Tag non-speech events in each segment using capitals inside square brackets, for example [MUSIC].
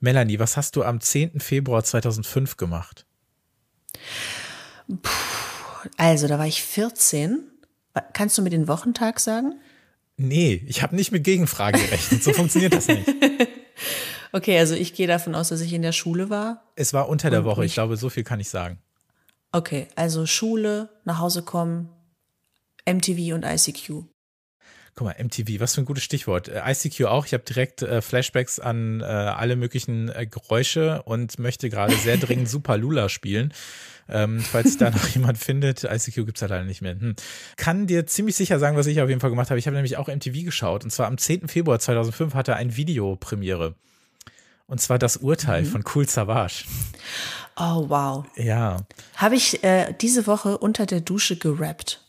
Melanie, was hast du am 10. Februar 2005 gemacht? Puh, also, da war ich 14. Kannst du mir den Wochentag sagen? Nee, ich habe nicht mit Gegenfragen gerechnet. So funktioniert das nicht. [LAUGHS] Okay, also ich gehe davon aus, dass ich in der Schule war. Es war unter der Woche, ich glaube, so viel kann ich sagen. Okay, also Schule, nach Hause kommen, MTV und ICQ. Guck mal, MTV, was für ein gutes Stichwort. Äh, ICQ auch. Ich habe direkt äh, Flashbacks an äh, alle möglichen äh, Geräusche und möchte gerade sehr dringend [LAUGHS] Super Lula spielen. Ähm, falls da noch [LAUGHS] jemand findet, ICQ gibt's da leider nicht mehr. Hm. Kann dir ziemlich sicher sagen, was ich auf jeden Fall gemacht habe. Ich habe nämlich auch MTV geschaut. Und zwar am 10. Februar 2005 hatte ein Video Premiere. Und zwar das Urteil mhm. von Cool Savage. Oh, wow. Ja. Habe ich äh, diese Woche unter der Dusche gerappt.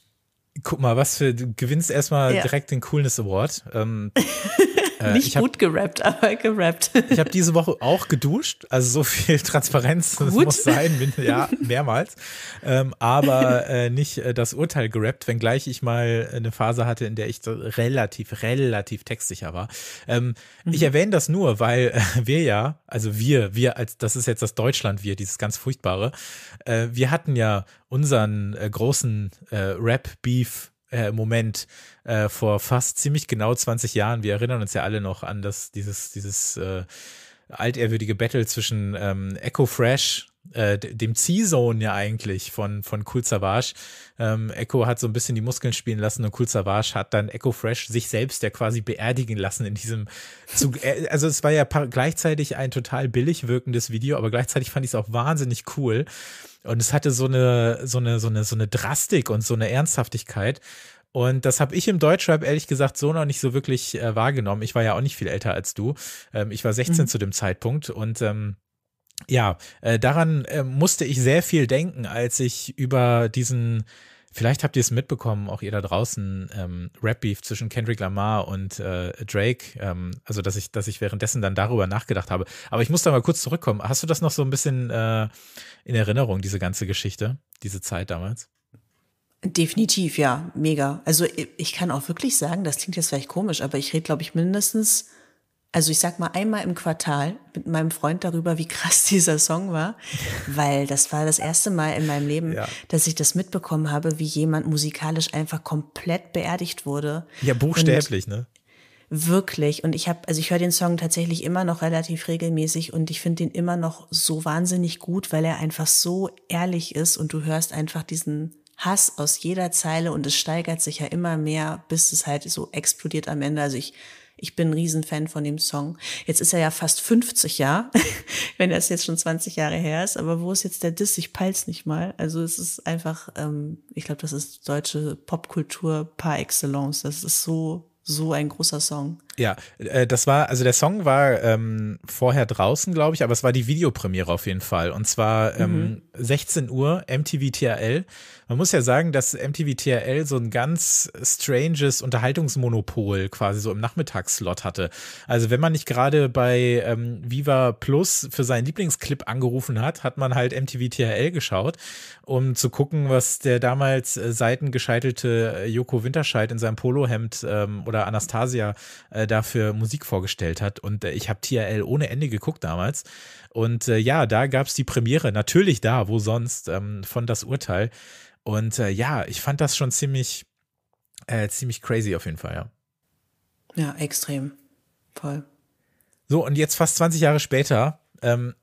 Guck mal, was für, du gewinnst erstmal ja. direkt den Coolness Award. Ähm, [LAUGHS] Äh, Nicht gut hab, gerappt, [LAUGHS] aber gerappt. Ich habe diese Woche auch geduscht, also so viel [LAUGHS] Transparenz, gut. das muss sein, ja, mehrmals. ähm, aber äh, nicht äh, das Urteil gerappt, wenngleich ich mal eine Phase hatte, in der ich relativ, relativ textsicher war. Ähm, mhm. Ich erwähne das nur, weil äh, wir ja, also wir, wir als, das ist jetzt das Deutschland, wir, dieses ganz furchtbare, äh, wir hatten ja unseren äh, großen Rap-Beef äh, Moment äh, vor fast ziemlich genau 20 Jahren. Wir erinnern uns ja alle noch an das, dieses, dieses äh, altehrwürdige Battle zwischen ähm, Echo Fresh äh, dem C-Zone ja eigentlich von, von Cool Savage. Ähm, Echo hat so ein bisschen die Muskeln spielen lassen und Cool Savage hat dann Echo Fresh sich selbst ja quasi beerdigen lassen in diesem Zug. [LAUGHS] also es war ja gleichzeitig ein total billig wirkendes Video, aber gleichzeitig fand ich es auch wahnsinnig cool. Und es hatte so eine, so eine, so eine, so eine Drastik und so eine Ernsthaftigkeit. Und das habe ich im Deutschrap ehrlich gesagt so noch nicht so wirklich äh, wahrgenommen. Ich war ja auch nicht viel älter als du. Ähm, ich war 16 mhm. zu dem Zeitpunkt und ähm, ja, äh, daran äh, musste ich sehr viel denken, als ich über diesen Vielleicht habt ihr es mitbekommen, auch ihr da draußen, ähm, Rap-Beef zwischen Kendrick Lamar und äh, Drake. Ähm, also, dass ich, dass ich währenddessen dann darüber nachgedacht habe. Aber ich muss da mal kurz zurückkommen. Hast du das noch so ein bisschen äh, in Erinnerung, diese ganze Geschichte, diese Zeit damals? Definitiv, ja, mega. Also, äh, ich kann auch wirklich sagen, das klingt jetzt vielleicht komisch, aber ich rede, glaube ich, mindestens also ich sag mal einmal im Quartal mit meinem Freund darüber, wie krass [LAUGHS] dieser Song war, weil das war das erste Mal in meinem Leben, ja. dass ich das mitbekommen habe, wie jemand musikalisch einfach komplett beerdigt wurde. Ja, buchstäblich, und ne? Wirklich. Und ich habe, also ich höre den Song tatsächlich immer noch relativ regelmäßig und ich finde den immer noch so wahnsinnig gut, weil er einfach so ehrlich ist und du hörst einfach diesen Hass aus jeder Zeile und es steigert sich ja immer mehr, bis es halt so explodiert am Ende. Also ich ich bin ein Riesenfan von dem Song. Jetzt ist er ja fast 50 Jahre, [LAUGHS] wenn das jetzt schon 20 Jahre her ist. Aber wo ist jetzt der Diss? Ich peil's nicht mal. Also es ist einfach, ähm, ich glaube, das ist deutsche Popkultur par excellence. Das ist so, so ein großer Song. Ja, äh, das war, also der Song war ähm, vorher draußen, glaube ich, aber es war die Videopremiere auf jeden Fall. Und zwar ähm, mhm. 16 Uhr, MTV TRL. Man muss ja sagen, dass MTV TRL so ein ganz stranges Unterhaltungsmonopol quasi so im Nachmittagsslot hatte. Also wenn man nicht gerade bei ähm, Viva Plus für seinen Lieblingsclip angerufen hat, hat man halt MTV TRL geschaut, um zu gucken, was der damals äh, seitengescheitelte äh, Joko Winterscheid in seinem Polohemd ähm, oder Anastasia äh, dafür Musik vorgestellt hat. Und äh, ich habe TRL ohne Ende geguckt damals. Und äh, ja, da gab es die Premiere, natürlich da, wo sonst, ähm, von das Urteil. Und äh, ja, ich fand das schon ziemlich, ziemlich crazy auf jeden Fall, ja. Ja, extrem. Voll. So, und jetzt fast 20 Jahre später, ähm,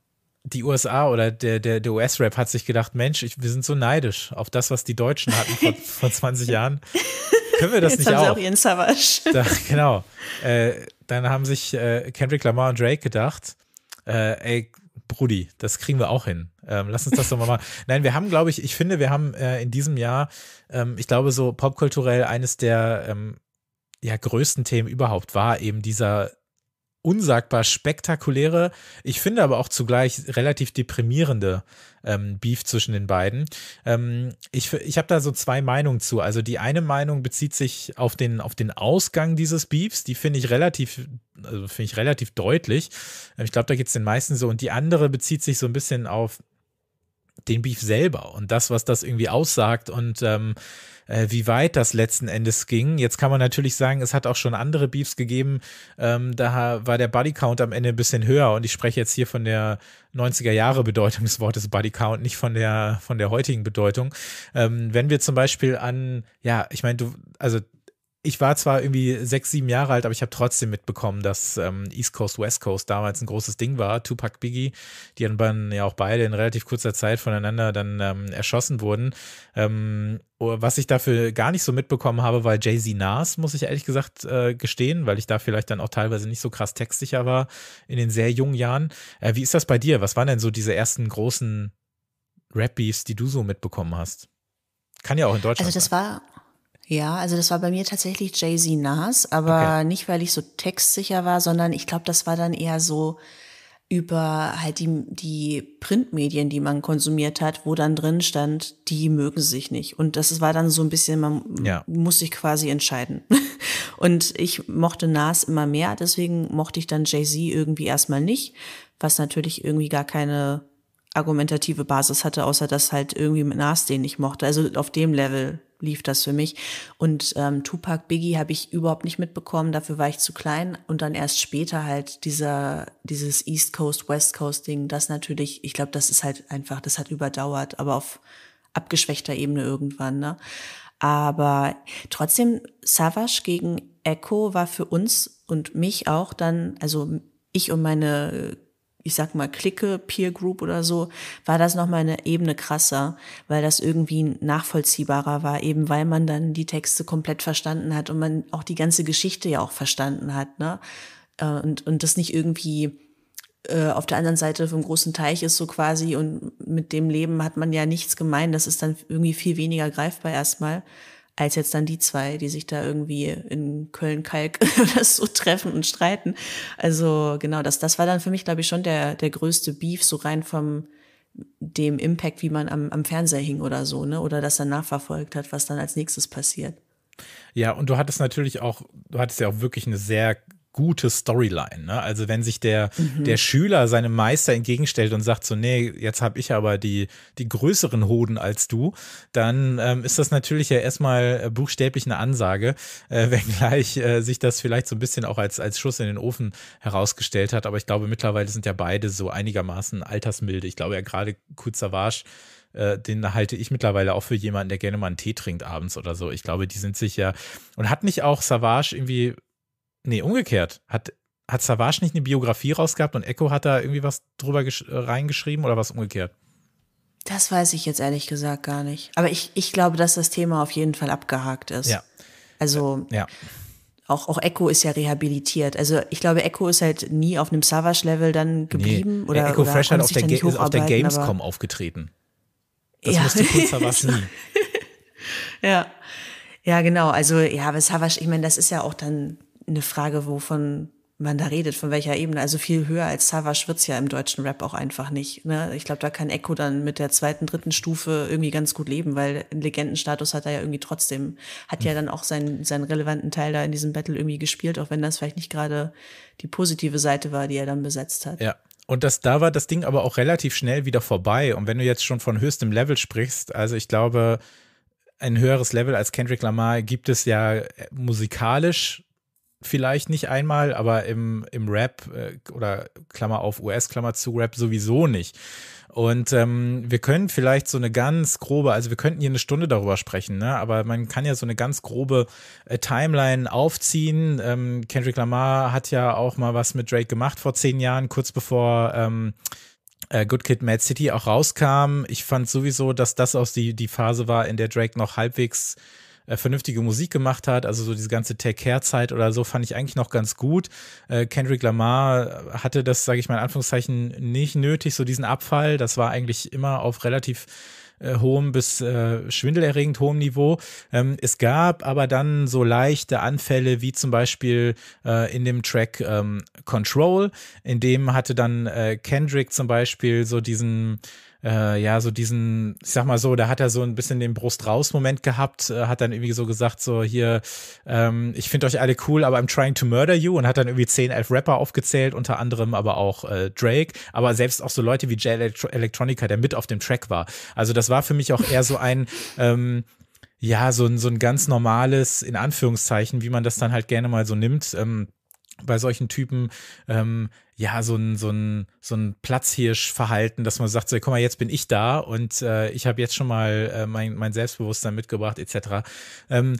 die USA oder der, der, der US-Rap hat sich gedacht, Mensch, ich, wir sind so neidisch auf das, was die Deutschen hatten vor, [LAUGHS] vor 20 Jahren. Können wir das Jetzt nicht haben auch? Sie auch ihren Savage. [LAUGHS] Da, genau. Äh, dann haben sich äh, Kendrick Lamar und Drake gedacht, äh, ey, Brudi, das kriegen wir auch hin. Ähm, lass uns das doch mal machen. [LAUGHS] Nein, wir haben, glaube ich, ich finde, wir haben äh, in diesem Jahr, ähm, ich glaube, so popkulturell eines der ähm, ja, größten Themen überhaupt war eben dieser unsagbar spektakuläre, ich finde aber auch zugleich relativ deprimierende ähm, Beef zwischen den beiden. Ähm, ich ich habe da so zwei Meinungen zu. Also die eine Meinung bezieht sich auf den, auf den Ausgang dieses Beefs, die finde ich relativ, also finde ich relativ deutlich. Ähm, ich glaube, da geht es den meisten so. Und die andere bezieht sich so ein bisschen auf den Beef selber und das, was das irgendwie aussagt und ähm, äh, wie weit das letzten Endes ging. Jetzt kann man natürlich sagen, es hat auch schon andere Beefs gegeben. Ähm, da war der Bodycount am Ende ein bisschen höher und ich spreche jetzt hier von der 90er Jahre Bedeutung des Wortes Bodycount, nicht von der, von der heutigen Bedeutung. Ähm, wenn wir zum Beispiel an, ja, ich meine, du, also ich war zwar irgendwie sechs, sieben Jahre alt, aber ich habe trotzdem mitbekommen, dass ähm, East Coast, West Coast damals ein großes Ding war. Tupac Biggie, die dann ja auch beide in relativ kurzer Zeit voneinander dann ähm, erschossen wurden. Ähm, oh, was ich dafür gar nicht so mitbekommen habe, war Jay-Z Nas, muss ich ehrlich gesagt äh, gestehen, weil ich da vielleicht dann auch teilweise nicht so krass textsicher war in den sehr jungen Jahren. Äh, wie ist das bei dir? Was waren denn so diese ersten großen Rap-Beefs, die du so mitbekommen hast? Kann ja auch in Deutschland. Also das sein. war ja, also das war bei mir tatsächlich Jay-Z Nas, aber okay. nicht, weil ich so textsicher war, sondern ich glaube, das war dann eher so über halt die, die Printmedien, die man konsumiert hat, wo dann drin stand, die mögen sich nicht. Und das war dann so ein bisschen, man ja. muss sich quasi entscheiden. [LAUGHS] Und ich mochte Nas immer mehr, deswegen mochte ich dann Jay-Z irgendwie erstmal nicht, was natürlich irgendwie gar keine argumentative Basis hatte, außer dass halt irgendwie mit Nas den ich mochte. Also auf dem Level lief das für mich. Und ähm, Tupac Biggie habe ich überhaupt nicht mitbekommen, dafür war ich zu klein. Und dann erst später halt dieser, dieses East Coast, West Coast Ding, das natürlich, ich glaube, das ist halt einfach, das hat überdauert, aber auf abgeschwächter Ebene irgendwann, ne? Aber trotzdem, Savage gegen Echo war für uns und mich auch dann, also ich und meine ich sag mal, Clique, Peer Group oder so, war das nochmal eine Ebene krasser, weil das irgendwie nachvollziehbarer war, eben weil man dann die Texte komplett verstanden hat und man auch die ganze Geschichte ja auch verstanden hat, ne? Äh, und, und das nicht irgendwie äh, auf der anderen Seite vom großen Teich ist so quasi und mit dem Leben hat man ja nichts gemein. Das ist dann irgendwie viel weniger greifbar erstmal als jetzt dann die zwei, die sich da irgendwie in Köln-Kalk [LAUGHS] oder so treffen und streiten. Also genau, das, das war dann für mich, glaube ich, schon der, der größte Beef, so rein vom dem Impact, wie man am, am Fernseher hing oder so, ne? Oder das dann nachverfolgt hat, was dann als nächstes passiert. Ja, und du hattest natürlich auch, du hattest ja auch wirklich eine sehr gute Storyline. Ne? Also wenn sich der, mhm. der Schüler seinem Meister entgegenstellt und sagt so, nee, jetzt habe ich aber die, die größeren Hoden als du, dann ähm, ist das natürlich ja erstmal äh, buchstäblich eine Ansage, äh, [LAUGHS] wenngleich äh, sich das vielleicht so ein bisschen auch als, als Schuss in den Ofen herausgestellt hat. Aber ich glaube, mittlerweile sind ja beide so einigermaßen altersmilde. Ich glaube ja gerade Kuzavage äh, den halte ich mittlerweile auch für jemanden, der gerne mal einen Tee trinkt abends oder so. Ich glaube, die sind sicher. Und hat nicht auch Savage irgendwie nee, umgekehrt. Hat, hat Savage nicht eine Biografie rausgehabt und Echo hat da irgendwie was drüber äh, reingeschrieben oder was umgekehrt? Das weiß ich jetzt ehrlich gesagt gar nicht. Aber ich, ich glaube, dass das Thema auf jeden Fall abgehakt ist. Ja. Also, äh, ja. Auch, auch Echo ist ja rehabilitiert. Also ich glaube, Echo ist halt nie auf einem Savage-Level dann geblieben. Nee. Äh, oder, ja, Echo oder Fresh hat auf der, Ga auf der Gamescom aufgetreten. Das ja. musste Pete [LAUGHS] Savage nie. ja. Ja, genau. Also, ja, aber Savage, ich meine, das ist ja auch dann eine Frage, wovon man da redet, von welcher Ebene. Also viel höher als Savage wird's ja im deutschen Rap auch einfach nicht. Ne? Ich glaube, da kann Echo dann mit der zweiten, dritten Stufe irgendwie ganz gut leben, weil Legendenstatus hat er ja irgendwie trotzdem, hat ja hm. dann auch seinen, seinen relevanten Teil da in diesem Battle irgendwie gespielt, auch wenn das vielleicht nicht gerade die positive Seite war, die er dann besetzt hat. Ja, und das, da war das Ding aber auch relativ schnell wieder vorbei. Und wenn du jetzt schon von höchstem Level sprichst, also ich glaube, ein höheres Level als Kendrick Lamar gibt es ja äh, musikalisch vielleicht nicht einmal, aber im, im Rap äh, oder Klammer auf US, Klammer zu Rap sowieso nicht. Und ähm, wir können vielleicht so eine ganz grobe, also wir könnten hier eine Stunde darüber sprechen, ne? aber man kann ja so eine ganz grobe äh, Timeline aufziehen. Ähm, Kendrick Lamar hat ja auch mal was mit Drake gemacht vor zehn Jahren, kurz bevor ähm, äh, Good Kid, Mad City auch rauskam. Ich fand sowieso, dass das auch die, die Phase war, in der Drake noch halbwegs äh, äh, vernünftige Musik gemacht hat. Also so diese ganze Take-Care-Zeit oder so fand ich eigentlich noch ganz gut. Äh, Kendrick Lamar hatte das, sage ich mal in Anführungszeichen, nicht nötig, so diesen Abfall. Das war eigentlich immer auf relativ äh, hohem bis äh, schwindelerregend hohem Niveau. Ähm, es gab aber dann so leichte Anfälle, wie zum Beispiel äh, in dem Track ähm, Control, in dem hatte dann äh, Kendrick zum Beispiel so diesen äh, ja, so diesen, ich sag mal so, da hat er so ein bisschen den Brust raus Moment gehabt, äh, hat dann irgendwie so gesagt, so hier, ähm, ich finde euch alle cool, aber I'm trying to murder you und hat dann irgendwie 10, 11 Rapper aufgezählt, unter anderem aber auch äh, Drake, aber selbst auch so Leute wie Jay Electro Electronica, der mit auf dem Track war. Also das war für mich auch eher so ein, [LAUGHS] ähm, ja, so ein, so ein ganz normales, in Anführungszeichen, wie man das dann halt gerne mal so nimmt, ähm, bei solchen Typen ähm, ja so ein, so ein, so ein Platzhirschverhalten, dass man sagt, so, guck mal, jetzt bin ich da und äh, ich habe jetzt schon mal äh, mein, mein Selbstbewusstsein mitgebracht, etc. Ähm,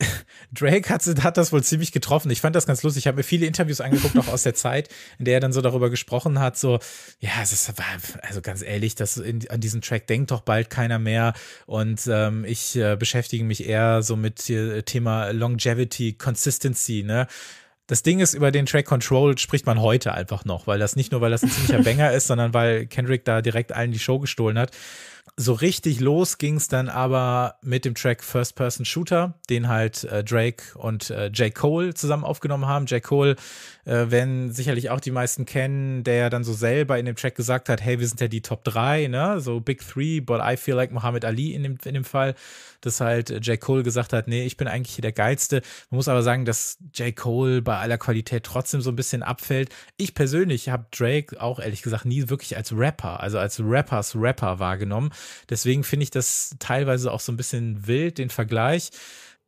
[LAUGHS] Drake hat, hat, das wohl ziemlich getroffen. Ich fand das ganz lustig. Ich habe mir viele Interviews angeguckt, auch aus der Zeit, in der er dann so darüber gesprochen hat, so, ja, es ist, also ganz ehrlich, das in, an diesen Track denkt doch bald keiner mehr. Und ähm, ich äh, beschäftige mich eher so mit äh, Thema Longevity, Consistency, ne? das Ding ist, über den Track Control spricht man heute einfach noch, weil das nicht nur, weil das ein ziemlicher [LAUGHS] Banger ist, sondern weil Kendrick da direkt allen die Show gestohlen hat. So richtig los ging es dann aber mit dem Track First Person Shooter, den halt äh, Drake und äh, J. Cole zusammen aufgenommen haben. J. Cole äh, werden sicherlich auch die meisten kennen, der ja dann so selber in dem Track gesagt hat, hey, wir sind ja die Top 3, ne? So Big Three, but I feel like Muhammad Ali in dem, in dem Fall, dass halt äh, J. Cole gesagt hat, nee, ich bin eigentlich hier der Geilste. Man muss aber sagen, dass J. Cole bei aller Qualität trotzdem so ein bisschen abfällt. Ich persönlich habe Drake auch ehrlich gesagt nie wirklich als Rapper, also als Rappers Rapper wahrgenommen. Deswegen finde ich das teilweise auch so ein bisschen wild, den Vergleich.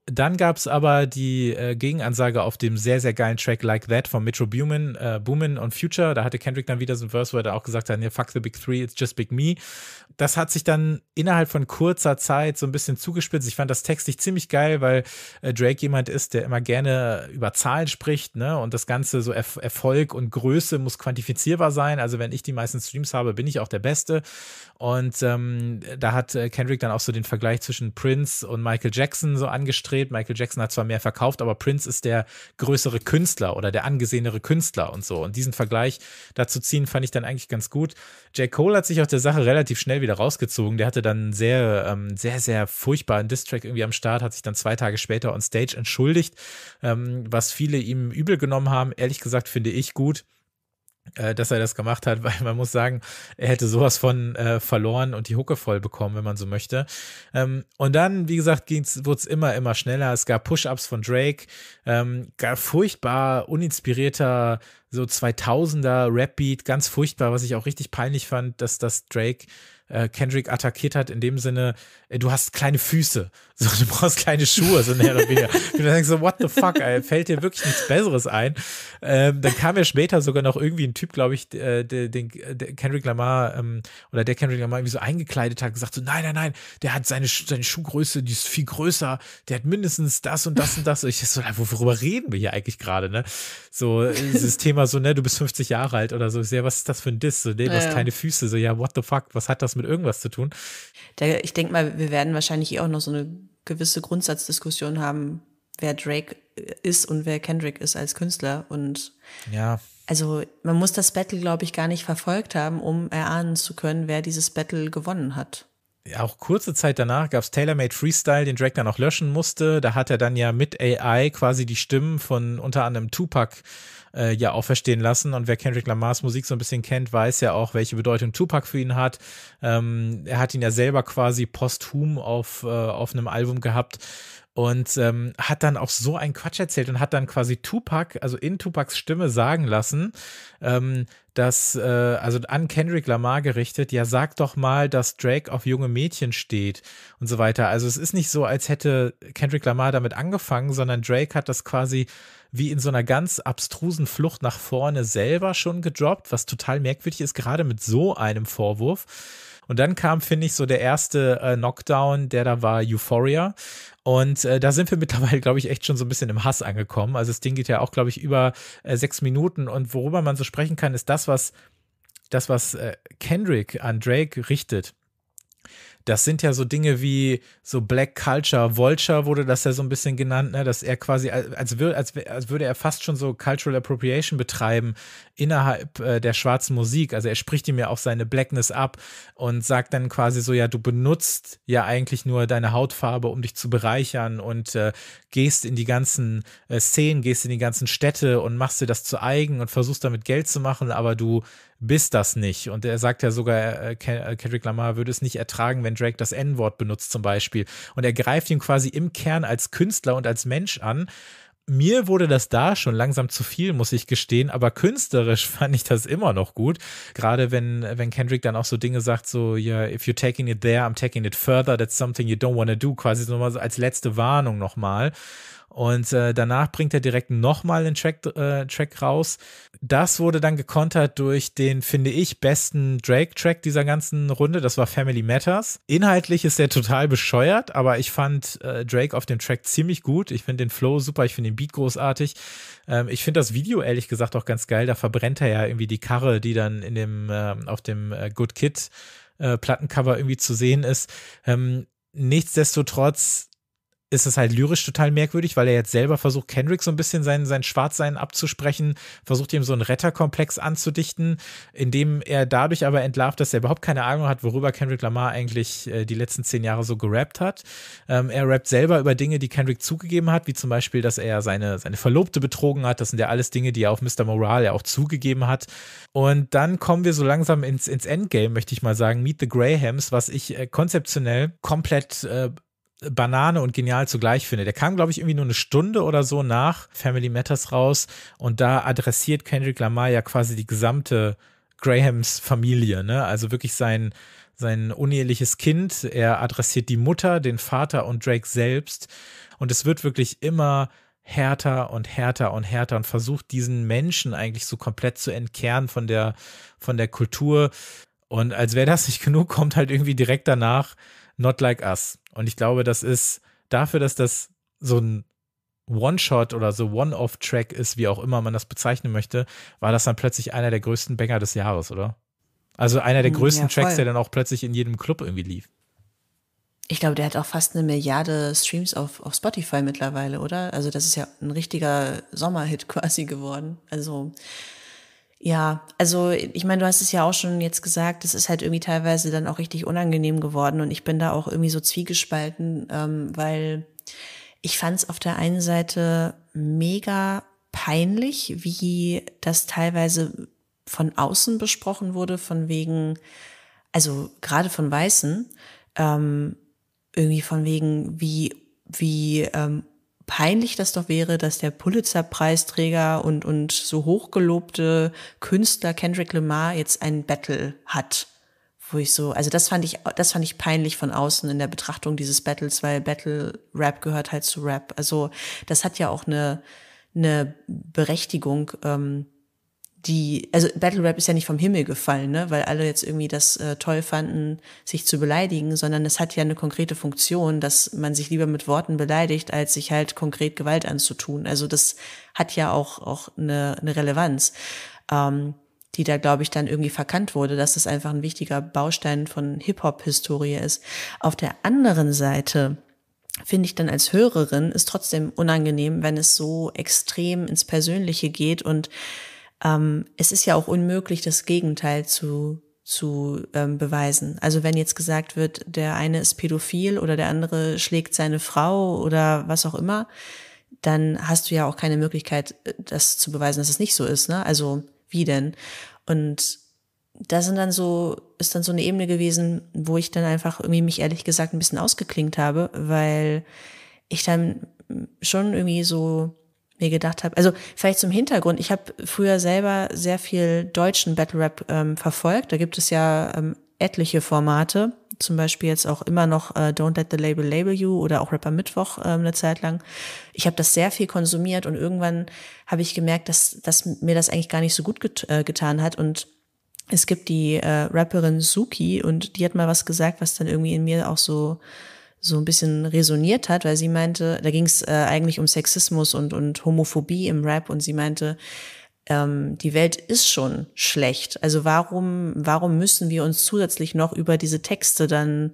Dann gab es aber die äh, Gegenansage auf dem sehr, sehr geilen Track Like That von Metro Boomin, äh, Boomin und Future. Da hatte Kendrick dann wieder so ein Verse, wo er auch gesagt hat, yeah, fuck the big three, it's just big me. Das hat sich dann innerhalb von kurzer Zeit so ein bisschen zugespitzt. Ich fand das textlich ziemlich geil, weil äh, Drake jemand ist, der immer gerne über Zahlen spricht, ne? Und das Ganze so Erf Erfolg und Größe muss quantifizierbar sein. Also wenn ich die meisten Streams habe, bin ich auch der Beste. Und ähm, da hat äh, Kendrick dann auch so den Vergleich zwischen Prince und Michael Jackson so angestrebt gedreht. Michael Jackson hat zwar mehr verkauft, aber Prince ist der größere Künstler oder der angesehenere Künstler und so. Und diesen Vergleich dazu ziehen, fand ich dann eigentlich ganz gut. J. Cole hat sich aus der Sache relativ schnell wieder rausgezogen. Der hatte dann einen sehr, ähm, sehr, sehr furchtbaren Distrack irgendwie am Start, hat sich dann zwei Tage später on Stage entschuldigt, ähm, was viele ihm übel genommen haben. Ehrlich gesagt finde ich gut. Äh, dass er das gemacht hat, [LAUGHS] weil man muss sagen, er hätte sowas von äh, verloren und die Hucke voll bekommen, wenn man so möchte. Ähm, und dann, wie gesagt, wurde es immer, immer schneller. Es gab Push-Ups von Drake, ähm, furchtbar uninspirierter, so 2000er Rap-Beat, ganz furchtbar, was ich auch richtig peinlich fand, dass das Drake äh, Kendrick attackiert hat, in dem Sinne, äh, du hast kleine Füße, [LAUGHS] so, du brauchst kleine Schuhe, so mehr oder weniger. Und dann denkst du, what the fuck, ey, fällt dir wirklich nichts Besseres ein? Ähm, dann kam ja später sogar noch irgendwie ein Typ, glaube ich, äh, den, den, Kendrick Lamar ähm, oder der Kendrick Lamar irgendwie so eingekleidet hat, gesagt so, nein, nein, nein, der hat seine, seine Schuhgröße, die ist viel größer, der hat mindestens das und das und das. Und ich so, worüber reden wir hier eigentlich gerade, ne? So, dieses äh, Thema so, ne, du bist 50 Jahre alt oder so, ja, was ist das für ein Diss? So, nee, du ja, hast keine Füße, so, ja, what the fuck, was hat das mit irgendwas zu tun. ich denke mal, wir werden wahrscheinlich eh auch noch so eine gewisse Grundsatzdiskussion haben, wer Drake äh, ist und wer Kendrick ist als Künstler. Und ja. Also man muss das Battle, glaube ich, gar nicht verfolgt haben, um erahnen zu können, wer dieses Battle gewonnen hat auch kurze Zeit danach gab es TaylorMade Freestyle, den Drake dann auch löschen musste. Da hat er dann ja mit AI quasi die Stimmen von unter anderem Tupac äh, ja auch verstehen lassen. Und wer Kendrick Lamars Musik so ein bisschen kennt, weiß ja auch, welche Bedeutung Tupac für ihn hat. Ähm, er hat ihn ja selber quasi posthum auf, äh, auf einem Album gehabt und ähm, hat dann auch so einen Quatsch erzählt und hat dann quasi Tupac, also in Tupacs Stimme sagen lassen, ähm, dass, äh, also an Kendrick Lamar gerichtet, ja, sag doch mal, dass Drake auf junge Mädchen steht und so weiter. Also es ist nicht so, als hätte Kendrick Lamar damit angefangen, sondern Drake hat das quasi wie in so einer ganz abstrusen Flucht nach vorne selber schon gedroppt, was total merkwürdig ist, gerade mit so einem Vorwurf. Und dann kam, finde ich, so der erste äh, Knockdown, der da war, Euphoria. Und äh, da sind wir [LAUGHS] mittlerweile, glaube ich, echt schon so ein bisschen im Hass angekommen. Also das Ding geht ja auch, glaube ich, über äh, sechs Minuten. Und worüber man so sprechen kann, ist das, was das, was äh, Kendrick an Drake richtet. Das sind ja so Dinge wie so Black Culture, Vulture wurde das ja so ein bisschen genannt, ne? dass er quasi, als, als, als würde er fast schon so Cultural Appropriation betreiben innerhalb äh, der schwarzen Musik. Also er spricht ihm ja auch seine Blackness ab und sagt dann quasi so, ja, du benutzt ja eigentlich nur deine Hautfarbe, um dich zu bereichern und äh, gehst in die ganzen äh, Szenen, gehst in die ganzen Städte und machst dir das zu eigen und versuchst damit Geld zu machen, aber du bist das nicht. Und er sagt ja sogar, äh, äh Kendrick Lamar würde es nicht ertragen, wenn Drake das N-Wort benutzt zum Beispiel. Und er greift ihn quasi im Kern als Künstler und als Mensch an mir wurde das da schon langsam zu viel, muss ich gestehen, aber künstlerisch [LAUGHS] fand ich das immer noch gut. Gerade wenn, wenn Kendrick dann auch so Dinge sagt, so, yeah, if you're taking it there, I'm taking it further, that's something you don't want to do, quasi so als letzte Warnung nochmal. Und äh, danach bringt er direkt nochmal einen Track, äh, Track raus. Das wurde dann gekontert durch den, finde ich, besten Drake-Track dieser ganzen Runde. Das war Family Matters. Inhaltlich ist der total bescheuert, aber ich fand äh, Drake auf dem Track ziemlich gut. Ich finde den Flow super, ich finde den Beat großartig. Ähm, ich finde das Video ehrlich gesagt auch ganz geil. Da verbrennt er ja irgendwie die Karre, die dann in dem, ähm, auf dem äh, Good Kid äh, Plattencover irgendwie zu sehen ist. Ähm, nichtsdestotrotz ist es halt lyrisch total merkwürdig, weil er jetzt selber versucht, Kendrick so ein bisschen sein, sein Schwarzsein abzusprechen, versucht ihm so einen Retterkomplex anzudichten, indem er dadurch aber entlarvt, dass er überhaupt keine Ahnung hat, worüber Kendrick Lamar eigentlich äh, die letzten zehn Jahre so gerappt hat. Ähm, er rappt selber über Dinge, die Kendrick zugegeben hat, wie zum Beispiel, dass er seine, seine Verlobte betrogen hat. Das sind ja alles Dinge, die er auf Mr. Moral ja auch zugegeben hat. Und dann kommen wir so langsam ins, ins Endgame, möchte ich mal sagen. Meet the Grahams, was ich äh, konzeptionell komplett äh, Banane und genial zugleich finde. Der kam, glaube ich, irgendwie nur eine Stunde oder so nach Family Matters raus und da adressiert Kendrick Lamar ja quasi die gesamte Grahams Familie, ne? Also wirklich sein, sein uneheliches Kind. Er adressiert die Mutter, den Vater und Drake selbst. Und es wird wirklich immer härter und härter und härter und versucht, diesen Menschen eigentlich so komplett zu entkernen von der, von der Kultur. Und als wäre das nicht genug, kommt halt irgendwie direkt danach Not Like Us. Und ich glaube, das ist dafür, dass das so ein One-Shot oder so One-Off-Track ist, wie auch immer man das bezeichnen möchte, war das dann plötzlich einer der größten Banger des Jahres, oder? Also einer der mm, größten ja, Tracks, der dann auch plötzlich in jedem Club irgendwie lief. Ich glaube, der hat auch fast eine Milliarde Streams auf, auf Spotify mittlerweile, oder? Also das ist ja ein richtiger Sommerhit [LAUGHS] quasi geworden. Also ja, also ich meine, du hast es ja auch schon jetzt gesagt, es ist halt irgendwie teilweise dann auch richtig unangenehm geworden und ich bin da auch irgendwie so zwiegespalten, ähm, weil ich fand es auf der einen Seite mega peinlich, wie das teilweise von außen besprochen wurde, von wegen, also gerade von Weißen, ähm, irgendwie von wegen, wie, wie ähm, peinlich das doch wäre, dass der Pulitzer-Preisträger und, und so hochgelobte Künstler Kendrick Lamar jetzt ein Battle hat. Wo ich so, also das fand ich, das fand ich peinlich von außen in der Betrachtung dieses Battles, weil Battle-Rap gehört halt zu Rap. Also das hat ja auch eine, eine Berechtigung, ähm, die, also Battle Rap ist ja nicht vom Himmel gefallen, ne? weil alle jetzt irgendwie das äh, toll fanden, sich zu beleidigen, sondern es hat ja eine konkrete Funktion, dass man sich lieber mit Worten beleidigt, als sich halt konkret Gewalt anzutun. Also das hat ja auch, auch eine, eine Relevanz, ähm, die da, glaube ich, dann irgendwie verkannt wurde, dass das einfach ein wichtiger Baustein von Hip-Hop-Historie ist. Auf der anderen Seite, finde ich dann als Hörerin, ist trotzdem unangenehm, wenn es so extrem ins Persönliche geht und ähm, es ist ja auch unmöglich, das Gegenteil zu, zu ähm, beweisen. Also wenn jetzt gesagt wird, der eine ist pädophil oder der andere schlägt seine Frau oder was auch immer, dann hast du ja auch keine Möglichkeit, äh, das zu beweisen, dass es nicht so ist. Ne? Also wie denn? Und da sind dann so, ist dann so eine Ebene gewesen, wo ich dann einfach irgendwie mich ehrlich gesagt ein bisschen ausgeklinkt habe, weil ich dann schon irgendwie so mir gedacht habe. Also vielleicht zum Hintergrund, ich habe früher selber sehr viel deutschen Battle Rap ähm, verfolgt. Da gibt es ja ähm, etliche Formate, zum Beispiel jetzt auch immer noch äh, Don't Let the Label Label You oder auch Rapper Mittwoch ähm, eine Zeit lang. Ich habe das sehr viel konsumiert und irgendwann habe ich gemerkt, dass, dass mir das eigentlich gar nicht so gut get äh, getan hat und es gibt die äh, Rapperin Suki und die hat mal was gesagt, was dann irgendwie in mir auch so so ein bisschen resoniert hat, weil sie meinte, da ging es äh, eigentlich um Sexismus und, und Homophobie im Rap und sie meinte, ähm, die Welt ist schon schlecht. Also warum, warum müssen wir uns zusätzlich noch über diese Texte dann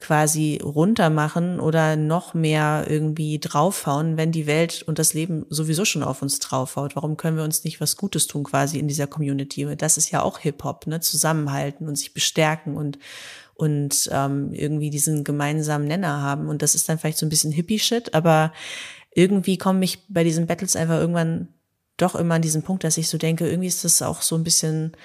quasi runtermachen oder noch mehr irgendwie draufhauen, wenn die Welt und das Leben sowieso schon auf uns draufhaut? Warum können wir uns nicht was Gutes tun quasi in dieser Community? Das ist ja auch Hip-Hop, ne? Zusammenhalten und sich bestärken und und ähm, irgendwie diesen gemeinsamen Nenner haben. Und das ist dann vielleicht so ein bisschen Hippie-Shit, aber irgendwie komme ich bei diesen Battles einfach irgendwann doch immer an diesen Punkt, dass ich so denke, irgendwie ist das auch so ein bisschen,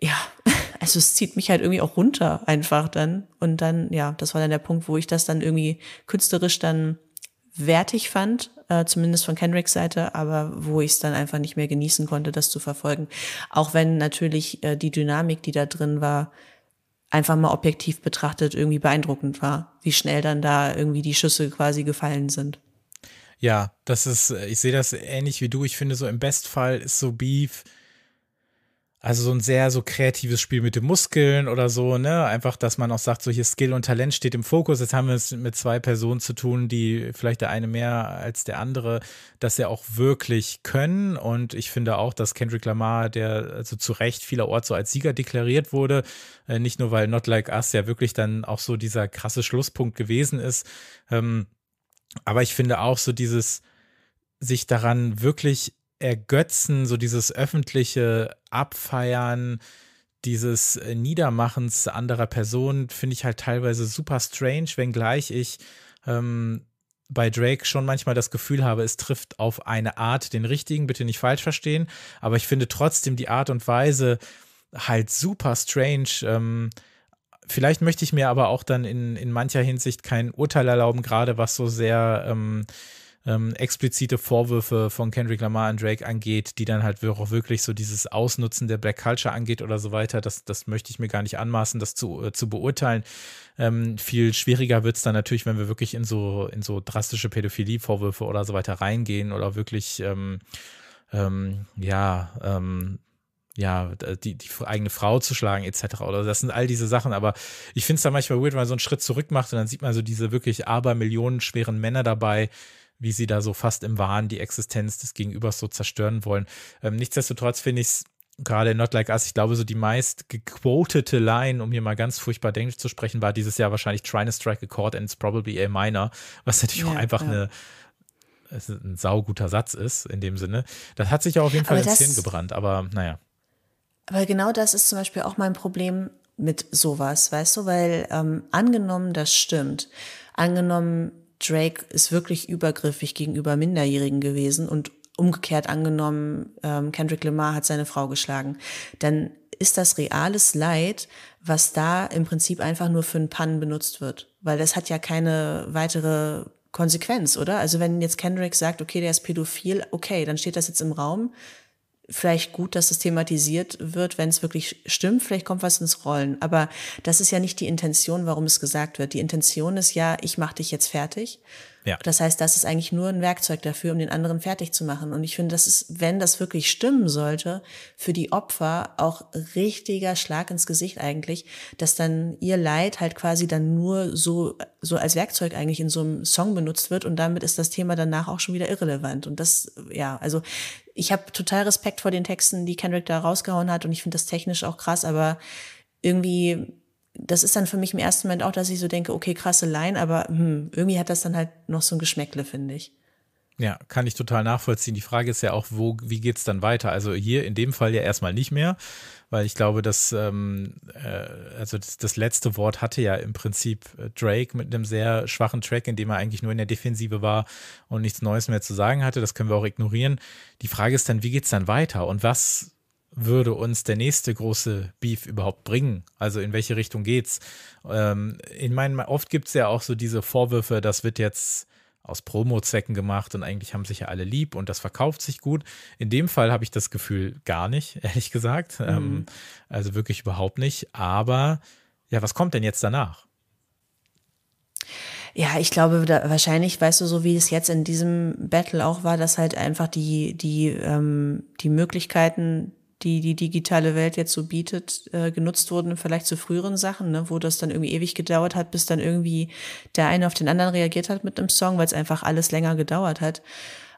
ja, [LAUGHS] also es zieht mich halt irgendwie auch runter einfach dann. Und dann, ja, das war dann der Punkt, wo ich das dann irgendwie künstlerisch dann wertig fand, äh, zumindest von Kendricks Seite, aber wo ich es dann einfach nicht mehr genießen konnte, das zu verfolgen. Auch wenn natürlich äh, die Dynamik, die da drin war, einfach mal objektiv betrachtet irgendwie beeindruckend war, wie schnell dann da irgendwie die Schüsse quasi gefallen sind. Ja, das ist, äh, ich sehe das ähnlich wie du. Ich finde so im Bestfall ist so Beef also so ein sehr so kreatives Spiel mit den Muskeln oder so, ne? Einfach, dass man auch sagt, so hier Skill und Talent steht im Fokus. Jetzt haben wir es mit zwei Personen zu tun, die vielleicht der eine mehr als der andere, dass sie auch wirklich können. Und ich finde auch, dass Kendrick Lamar, der also zu Recht vielerorts so als Sieger deklariert wurde, äh, nicht nur weil Not Like Us ja wirklich dann auch so dieser krasse Schlusspunkt gewesen ist. Ähm, aber ich finde auch so dieses sich daran wirklich Ergötzen, so dieses öffentliche Abfeiern, dieses äh, Niedermachens anderer Personen, finde ich halt teilweise super strange, wenngleich ich ähm, bei Drake schon manchmal das Gefühl habe, es trifft auf eine Art den richtigen, bitte nicht falsch verstehen, aber ich finde trotzdem die Art und Weise halt super strange. Ähm, vielleicht möchte ich mir aber auch dann in, in mancher Hinsicht kein Urteil erlauben, gerade was so sehr ähm, ähm, explizite Vorwürfe von Kendrick Lamar und Drake angeht, die dann halt auch wirklich so dieses Ausnutzen der Black Culture angeht oder so weiter, das, das möchte ich mir gar nicht anmaßen, das zu, äh, zu beurteilen. Ähm, viel schwieriger wird es dann natürlich, wenn wir wirklich in so, in so drastische Pädophilie-Vorwürfe oder so weiter reingehen oder wirklich, ähm, ähm ja, ähm, ja, die, die eigene Frau zu schlagen, etc. Oder das sind all diese Sachen, aber ich finde es da manchmal weird, wenn man so einen Schritt zurück macht und dann sieht man so diese wirklich abermillionenschweren Männer dabei, wie sie da so fast im Wahn die Existenz des Gegenübers so zerstören wollen. Ähm, nichtsdestotrotz finde ich es gerade in Not Like Us, ich glaube, so die meist gequotete Line, um hier mal ganz furchtbar Englisch zu sprechen, war dieses Jahr wahrscheinlich Trying to strike a chord and it's probably a minor, was natürlich ja, auch einfach ja. eine ein sauguter Satz ist in dem Sinne. Das hat sich ja auf jeden Fall ins Hirn gebrannt, aber naja. Aber genau das ist zum Beispiel auch mein Problem mit sowas, weißt du, weil ähm, angenommen, das stimmt, angenommen, Drake ist wirklich übergriffig gegenüber Minderjährigen gewesen und umgekehrt angenommen, ähm, Kendrick Lamar hat seine Frau geschlagen, dann ist das reales Leid, was da im Prinzip einfach nur für einen Pun benutzt wird. Weil das hat ja keine weitere Konsequenz, oder? Also wenn jetzt Kendrick sagt, okay, der ist pädophil, okay, dann steht das jetzt im Raum vielleicht gut, dass es thematisiert wird, wenn es wirklich stimmt, vielleicht kommt was ins Rollen. Aber das ist ja nicht die Intention, warum es gesagt wird. Die Intention ist ja, ich mache dich jetzt fertig ja. Das heißt, das ist eigentlich nur ein Werkzeug dafür, um den anderen fertig zu machen. Und ich finde, das ist, wenn das wirklich stimmen sollte, für die Opfer auch richtiger Schlag ins Gesicht eigentlich, dass dann ihr Leid halt quasi dann nur so, so als Werkzeug eigentlich in so einem Song benutzt wird und damit ist das Thema danach auch schon wieder irrelevant. Und das, ja, also ich habe total Respekt vor den Texten, die Kendrick da rausgehauen hat und ich finde das technisch auch krass, aber irgendwie das ist dann für mich im ersten Moment auch, dass ich so denke, okay, krasse Line, aber hm, irgendwie hat das dann halt noch so ein Geschmäckle, finde ich. Ja, kann ich total nachvollziehen. Die Frage ist ja auch, wo, wie es dann weiter? Also hier in dem Fall ja erstmal nicht mehr, weil ich glaube, dass ähm, äh, also das, das, letzte Wort hatte ja im Prinzip äh, Drake mit einem sehr schwachen Track, in dem er eigentlich nur in der Defensive war und nichts Neues mehr zu sagen hatte. Das können wir auch ignorieren. Die Frage ist dann, wie geht es dann weiter und was würde uns der nächste große Beef überhaupt bringen? Also in welche Richtung geht's? Ähm, ich meine, oft gibt es ja auch so diese Vorwürfe, das wird jetzt aus Promo-Zwecken gemacht und eigentlich haben sich ja alle lieb und das verkauft sich gut. In dem Fall habe ich das Gefühl gar nicht, [LAUGHS] ehrlich gesagt. Mhm. Ähm, also wirklich überhaupt nicht. Aber ja, was kommt denn jetzt danach? Ja, ich glaube, da, wahrscheinlich, weißt du, so wie es jetzt in diesem Battle auch war, dass halt einfach die, die, ähm, die Möglichkeiten die die digitale Welt jetzt so bietet, äh, genutzt wurden, vielleicht zu früheren Sachen, ne, wo das dann irgendwie ewig gedauert hat, bis dann irgendwie der eine auf den anderen reagiert hat mit einem Song, weil es einfach alles länger gedauert hat,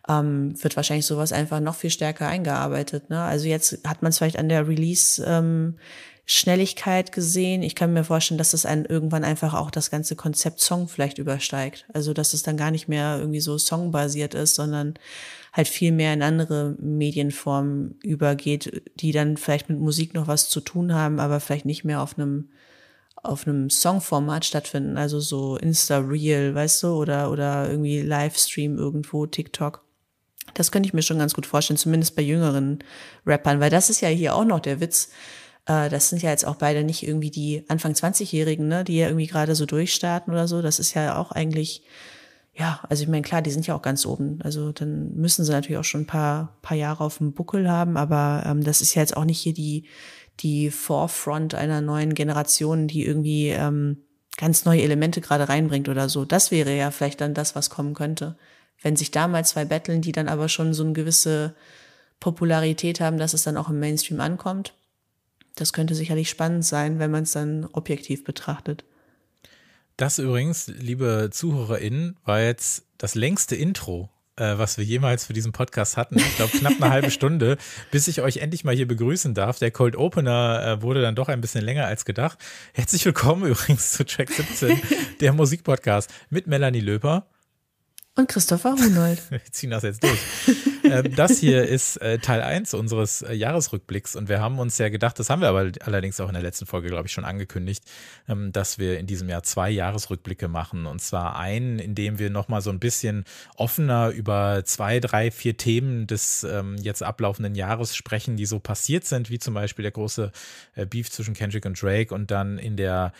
ähm, wird wahrscheinlich sowas einfach noch viel stärker eingearbeitet. Ne? Also jetzt hat man es vielleicht an der Release ähm, Schnelligkeit gesehen. Ich kann mir vorstellen, dass das einen irgendwann einfach auch das ganze Konzept Song vielleicht übersteigt. Also dass es dann gar nicht mehr irgendwie so songbasiert ist, sondern halt viel mehr in andere Medienformen übergeht, die dann vielleicht mit Musik noch was zu tun haben, aber vielleicht nicht mehr auf einem auf einem Songformat stattfinden, also so Insta Real, weißt du, oder oder irgendwie Livestream irgendwo TikTok. Das könnte ich mir schon ganz gut vorstellen, zumindest bei jüngeren Rappern, weil das ist ja hier auch noch der Witz äh, das sind ja jetzt auch beide nicht irgendwie die Anfang 20-Jährigen, ne, die ja irgendwie gerade so durchstarten oder so. Das ist ja auch eigentlich, ja, also ich meine, klar, die sind ja auch ganz oben. Also dann müssen sie natürlich auch schon ein paar, paar Jahre auf dem Buckel haben, aber ähm, das ist ja jetzt auch nicht hier die, die Forefront einer neuen Generation, die irgendwie ähm, ganz neue Elemente gerade reinbringt oder so. Das wäre ja vielleicht dann das, was kommen könnte. Wenn sich da mal zwei betteln, die dann aber schon so eine gewisse Popularität haben, dass es dann auch im Mainstream ankommt das könnte sicherlich spannend sein, wenn man es dann objektiv betrachtet. Das übrigens, liebe ZuhörerInnen, war jetzt das längste Intro, äh, was wir jemals für diesen Podcast hatten. Ich glaube, knapp eine halbe Stunde, bis ich euch endlich mal hier begrüßen darf. Der Cold Opener äh, wurde dann doch ein bisschen länger als gedacht. Herzlich willkommen übrigens zu Track 17, der Musikpodcast mit Melanie Löper. Und Christopher Hunold. [LAUGHS] Wir ziehen das jetzt durch. Äh, das hier ist äh, Teil 1 unseres äh, Jahresrückblicks und wir haben uns ja gedacht, das haben wir aber allerdings auch in der letzten Folge, glaube ich, schon angekündigt, ähm, dass wir in diesem Jahr zwei Jahresrückblicke machen. Und zwar einen, in dem wir nochmal so ein bisschen offener über zwei, drei, vier Themen des ähm, jetzt ablaufenden Jahres sprechen, die so passiert sind, wie zum Beispiel der große Beef zwischen Kendrick und Drake und dann in der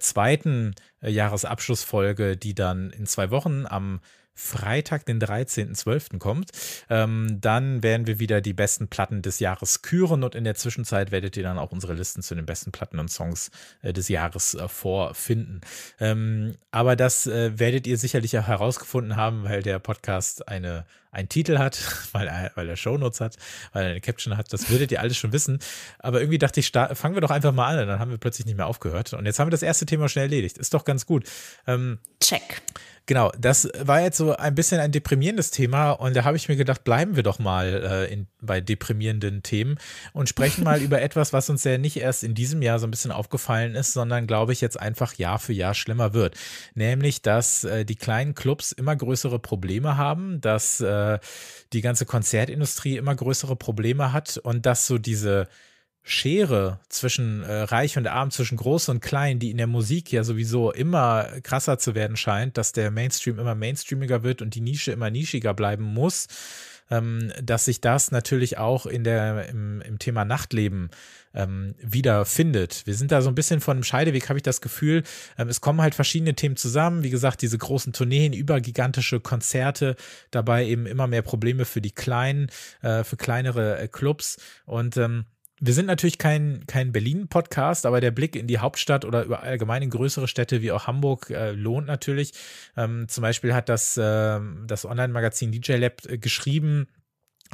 zweiten Jahresabschlussfolge, die dann in zwei Wochen am Freitag, den 13.12. kommt. Ähm, dann werden wir wieder die besten Platten des Jahres küren und in der Zwischenzeit werdet ihr dann auch unsere Listen zu den besten Platten und Songs äh, des Jahres äh, vorfinden. Ähm, aber das äh, werdet ihr sicherlich auch herausgefunden haben, weil der Podcast eine, einen Titel hat, [LAUGHS] weil er, weil er Shownotes hat, weil er eine Caption hat. Das würdet ihr alles schon wissen. Aber irgendwie dachte ich, fangen wir doch einfach mal an. Dann haben wir plötzlich nicht mehr aufgehört. Und jetzt haben wir das erste Thema schnell erledigt. Ist doch ganz gut. Ähm, Check. Genau, das war jetzt so ein bisschen ein deprimierendes Thema und da habe ich mir gedacht, bleiben wir doch mal äh, in, bei deprimierenden Themen und sprechen mal [LAUGHS] über etwas, was uns ja nicht erst in diesem Jahr so ein bisschen aufgefallen ist, sondern glaube ich jetzt einfach Jahr für Jahr schlimmer wird. Nämlich, dass äh, die kleinen Clubs immer größere Probleme haben, dass äh, die ganze Konzertindustrie immer größere Probleme hat und dass so diese Schere zwischen äh, Reich und Arm, zwischen Groß und Klein, die in der Musik ja sowieso immer krasser zu werden scheint, dass der Mainstream immer mainstreamiger wird und die Nische immer nischiger bleiben muss, ähm, dass sich das natürlich auch in der, im, im Thema Nachtleben ähm, wiederfindet. Wir sind da so ein bisschen von einem Scheideweg, habe ich das Gefühl. Ähm, es kommen halt verschiedene Themen zusammen. Wie gesagt, diese großen Tourneen, über gigantische Konzerte, dabei eben immer mehr Probleme für die kleinen, äh, für kleinere äh, Clubs und ähm, wir sind natürlich kein, kein Berlin-Podcast, aber der Blick in die Hauptstadt oder über allgemein in größere Städte wie auch Hamburg äh, lohnt natürlich. Ähm, zum Beispiel hat das, äh, das Online-Magazin DJ Lab äh, geschrieben,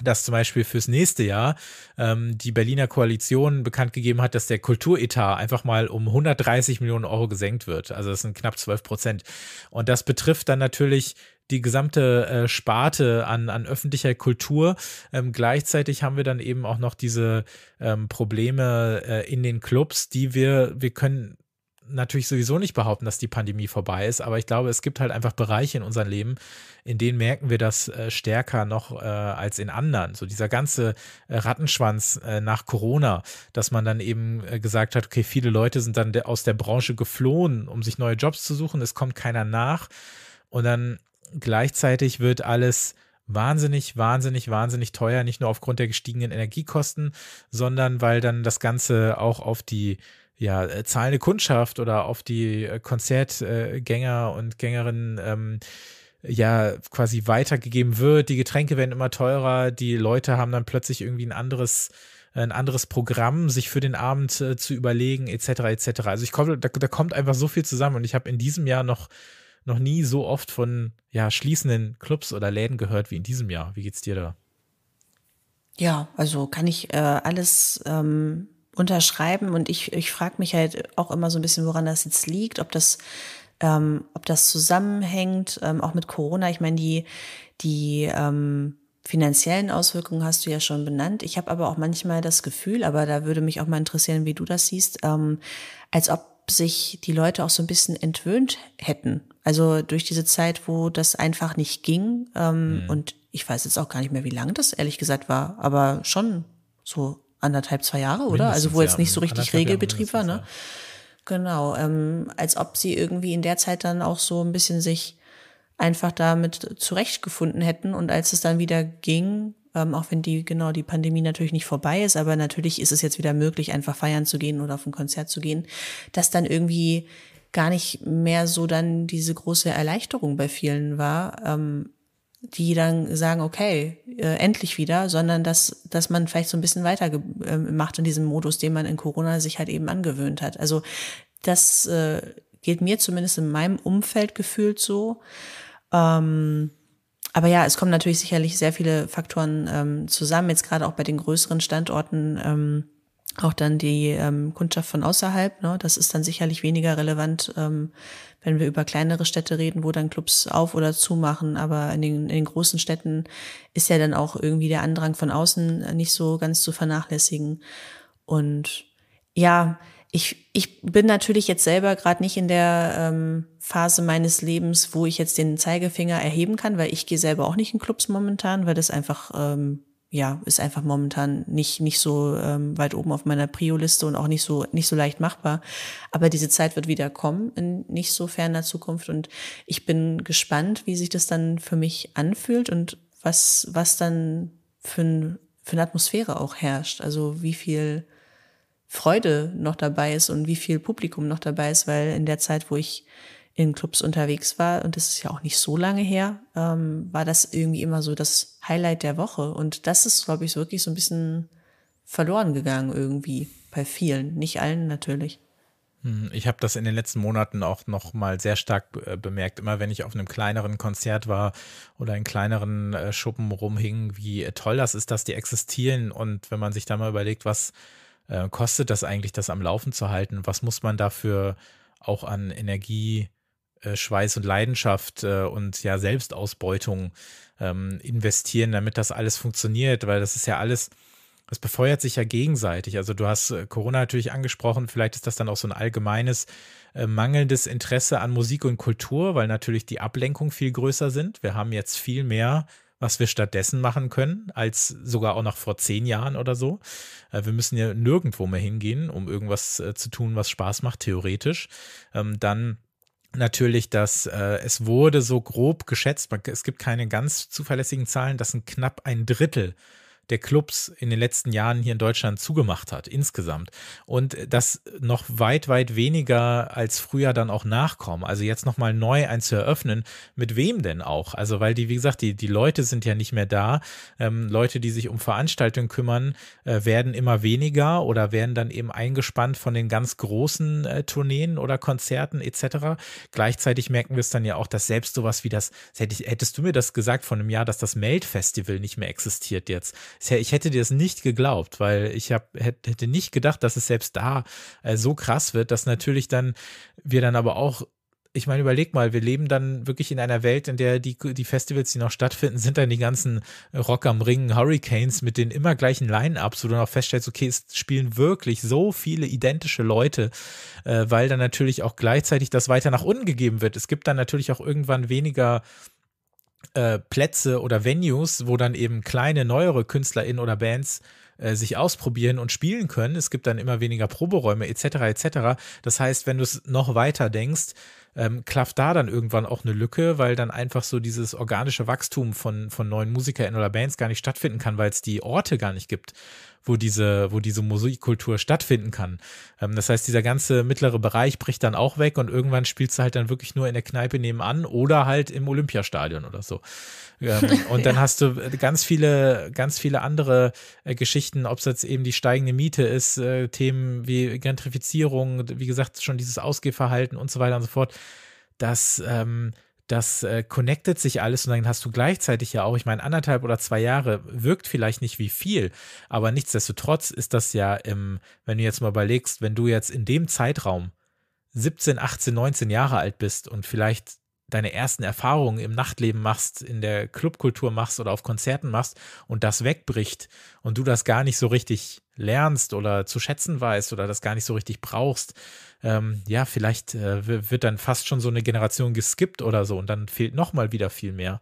dass zum Beispiel fürs nächste Jahr ähm, die Berliner Koalition bekannt gegeben hat, dass der Kulturetat einfach mal um 130 Millionen Euro gesenkt wird. Also das sind knapp 12 Prozent. Und das betrifft dann natürlich die gesamte äh, Sparte an, an öffentlicher Kultur. Ähm, gleichzeitig haben wir dann eben auch noch diese ähm, Probleme äh, in den Clubs, die wir, wir können natürlich sowieso nicht behaupten, dass die Pandemie vorbei ist, aber ich glaube, es gibt halt einfach Bereiche in unserem Leben, in denen merken wir das äh, stärker noch äh, als in anderen. So dieser ganze äh, Rattenschwanz äh, nach Corona, dass man dann eben äh, gesagt hat, okay, viele Leute sind dann de aus der Branche geflohen, um sich neue Jobs zu suchen, es kommt keiner nach und dann gleichzeitig wird alles wahnsinnig, wahnsinnig, wahnsinnig teuer, nicht nur aufgrund der gestiegenen Energiekosten, sondern weil dann das Ganze auch auf die ja, äh, zahlende Kundschaft oder auf die äh, Konzertgänger äh, und Gängerinnen ähm, ja quasi weitergegeben wird. Die Getränke werden immer teurer, die Leute haben dann plötzlich irgendwie ein anderes ein anderes Programm sich für den Abend äh, zu überlegen, etc. etc. Also ich komme, da, da kommt einfach so viel zusammen und ich habe in diesem Jahr noch noch nie so oft von ja, schließenden Clubs oder Läden gehört wie in diesem Jahr. Wie geht's dir da? Ja, also kann ich äh, alles ähm, unterschreiben und ich, ich frage mich halt auch immer so ein bisschen, woran das jetzt liegt, ob das ähm, ob das zusammenhängt, ähm, auch mit Corona. Ich meine, die, die ähm, finanziellen Auswirkungen hast du ja schon benannt. Ich habe aber auch manchmal das Gefühl, aber da würde mich auch mal interessieren, wie du das siehst, ähm, als ob sich die Leute auch so ein bisschen entwöhnt hätten. Also durch diese Zeit, wo das einfach nicht ging. Ähm, mhm. Und ich weiß jetzt auch gar nicht mehr, wie lange das ehrlich gesagt war, aber schon so anderthalb, zwei Jahre, oder? Also mindestens also wo jetzt nicht so richtig Regelbetrieb war, ne? Genau, ähm, als ob sie irgendwie in der Zeit dann auch so ein bisschen sich einfach damit zurechtgefunden hätten und als es dann wieder ging, ähm, auch wenn die, genau, die Pandemie natürlich nicht vorbei ist, aber natürlich ist es jetzt wieder möglich, einfach feiern zu gehen oder auf ein Konzert zu gehen, dass dann irgendwie gar nicht mehr so dann diese große Erleichterung bei vielen war, ähm, die dann sagen, okay, äh, endlich wieder, sondern dass, dass man vielleicht so ein bisschen weiter äh, macht in diesem Modus, den man in Corona sich halt eben angewöhnt hat. Also das äh, geht mir zumindest in meinem Umfeld gefühlt so. Ähm, aber ja, es kommen natürlich sicherlich sehr viele Faktoren ähm, zusammen, jetzt gerade auch bei den größeren Standorten. Ähm, auch dann die ähm, Kundschaft von außerhalb, ne? das ist dann sicherlich weniger relevant, ähm, wenn wir über kleinere Städte reden, wo dann Clubs auf oder zumachen, aber in den, in den großen Städten ist ja dann auch irgendwie der Andrang von außen nicht so ganz zu vernachlässigen. Und ja, ich, ich bin natürlich jetzt selber gerade nicht in der ähm, Phase meines Lebens, wo ich jetzt den Zeigefinger erheben kann, weil ich gehe selber auch nicht in Clubs momentan, weil das einfach, ähm, ja, ist einfach momentan nicht, nicht so ähm, weit oben auf meiner Prio-Liste und auch nicht so, nicht so leicht machbar. Aber diese Zeit wird wieder kommen in nicht so ferner Zukunft und ich bin gespannt, wie sich das dann für mich anfühlt und was, was dann für, ein, für eine Atmosphäre auch herrscht. Also wie viel, Freude noch dabei ist und wie viel Publikum noch dabei ist, weil in der Zeit, wo ich in Clubs unterwegs war, und das ist ja auch nicht so lange her, ähm, war das irgendwie immer so das Highlight der Woche. Und das ist, glaube ich, wirklich so ein bisschen verloren gegangen irgendwie bei vielen, nicht allen natürlich. Hm, ich habe das in den letzten Monaten auch noch mal sehr stark äh, bemerkt. Immer wenn ich auf einem kleineren Konzert war oder in kleineren äh, Schuppen rumhing, wie toll das ist, dass die existieren. Und wenn man sich da mal überlegt, was äh, kostet das eigentlich, das am Laufen zu halten? Was muss man dafür auch an Energie, äh, Schweiß und Leidenschaft äh, und ja Selbstausbeutung ähm, investieren, damit das alles funktioniert? Weil das ist ja alles, das befeuert sich ja gegenseitig. Also du hast äh, Corona natürlich angesprochen, vielleicht ist das dann auch so ein allgemeines äh, mangelndes Interesse an Musik und Kultur, weil natürlich die Ablenkung viel größer sind. Wir haben jetzt viel mehr was wir stattdessen machen können, als sogar auch noch vor zehn Jahren oder so. Äh, wir müssen ja nirgendwo mehr hingehen, um irgendwas äh, zu tun, was Spaß macht, theoretisch. Ähm, dann natürlich, dass äh, es wurde so grob geschätzt, es gibt keine ganz zuverlässigen Zahlen, dass ein knapp ein Drittel der Clubs in den letzten Jahren hier in Deutschland zugemacht hat, insgesamt. Und das noch weit, weit weniger als früher dann auch nachkommen. Also jetzt nochmal neu eins zu eröffnen, mit wem denn auch? Also, weil die, wie gesagt, die, die Leute sind ja nicht mehr da. Ähm, Leute, die sich um Veranstaltungen kümmern, äh, werden immer weniger oder werden dann eben eingespannt von den ganz großen äh, Tourneen oder Konzerten etc. Gleichzeitig merken wir es dann ja auch, dass selbst sowas wie das, hättest du mir das gesagt von einem Jahr, dass das Melt-Festival nicht mehr existiert jetzt, ich hätte dir das nicht geglaubt, weil ich hab, hätte nicht gedacht, dass es selbst da äh, so krass wird, dass natürlich dann wir dann aber auch ich meine, überleg mal, wir leben dann wirklich in einer Welt, in der die, die Festivals, die noch stattfinden, sind dann die ganzen Rock am Ring, Hurricanes mit den immer gleichen Line-Ups, wo du noch feststellst, okay, es spielen wirklich so viele identische Leute, äh, weil dann natürlich auch gleichzeitig das weiter nach unten gegeben wird. Es gibt dann natürlich auch irgendwann weniger äh, Plätze oder Venues, wo dann eben kleine, neuere KünstlerInnen oder Bands äh, sich ausprobieren und spielen können. Es gibt dann immer weniger Proberäume etc. etc. Das heißt, wenn du es noch weiter denkst, ähm, klafft da dann irgendwann auch eine Lücke, weil dann einfach so dieses organische Wachstum von, von neuen MusikerInnen oder Bands gar nicht stattfinden kann, weil es die Orte gar nicht gibt wo diese, wo diese Musikkultur stattfinden kann. Ähm, das heißt, dieser ganze mittlere Bereich bricht dann auch weg und irgendwann spielst du halt dann wirklich nur in der Kneipe nebenan oder halt im Olympiastadion oder so. Ähm, [LAUGHS] und dann ja. hast du äh, ganz viele, ganz viele andere äh, Geschichten, ob es jetzt eben die steigende Miete ist, äh, Themen wie Gentrifizierung, wie gesagt, schon dieses Ausgehverhalten und so weiter und so fort. Das, ähm, das äh, connectet sich alles und dann hast du gleichzeitig ja auch, ich meine, anderthalb oder zwei Jahre wirkt vielleicht nicht wie viel, aber nichtsdestotrotz ist das ja im, wenn du jetzt mal überlegst, wenn du jetzt in dem Zeitraum 17, 18, 19 Jahre alt bist und vielleicht deine ersten Erfahrungen im Nachtleben machst, in der Clubkultur machst oder auf Konzerten machst und das wegbricht und du das gar nicht so richtig lernst oder zu schätzen weißt oder das gar nicht so richtig brauchst, ähm, ja, vielleicht äh, wird dann fast schon so eine Generation geskippt oder so und dann fehlt nochmal wieder viel mehr.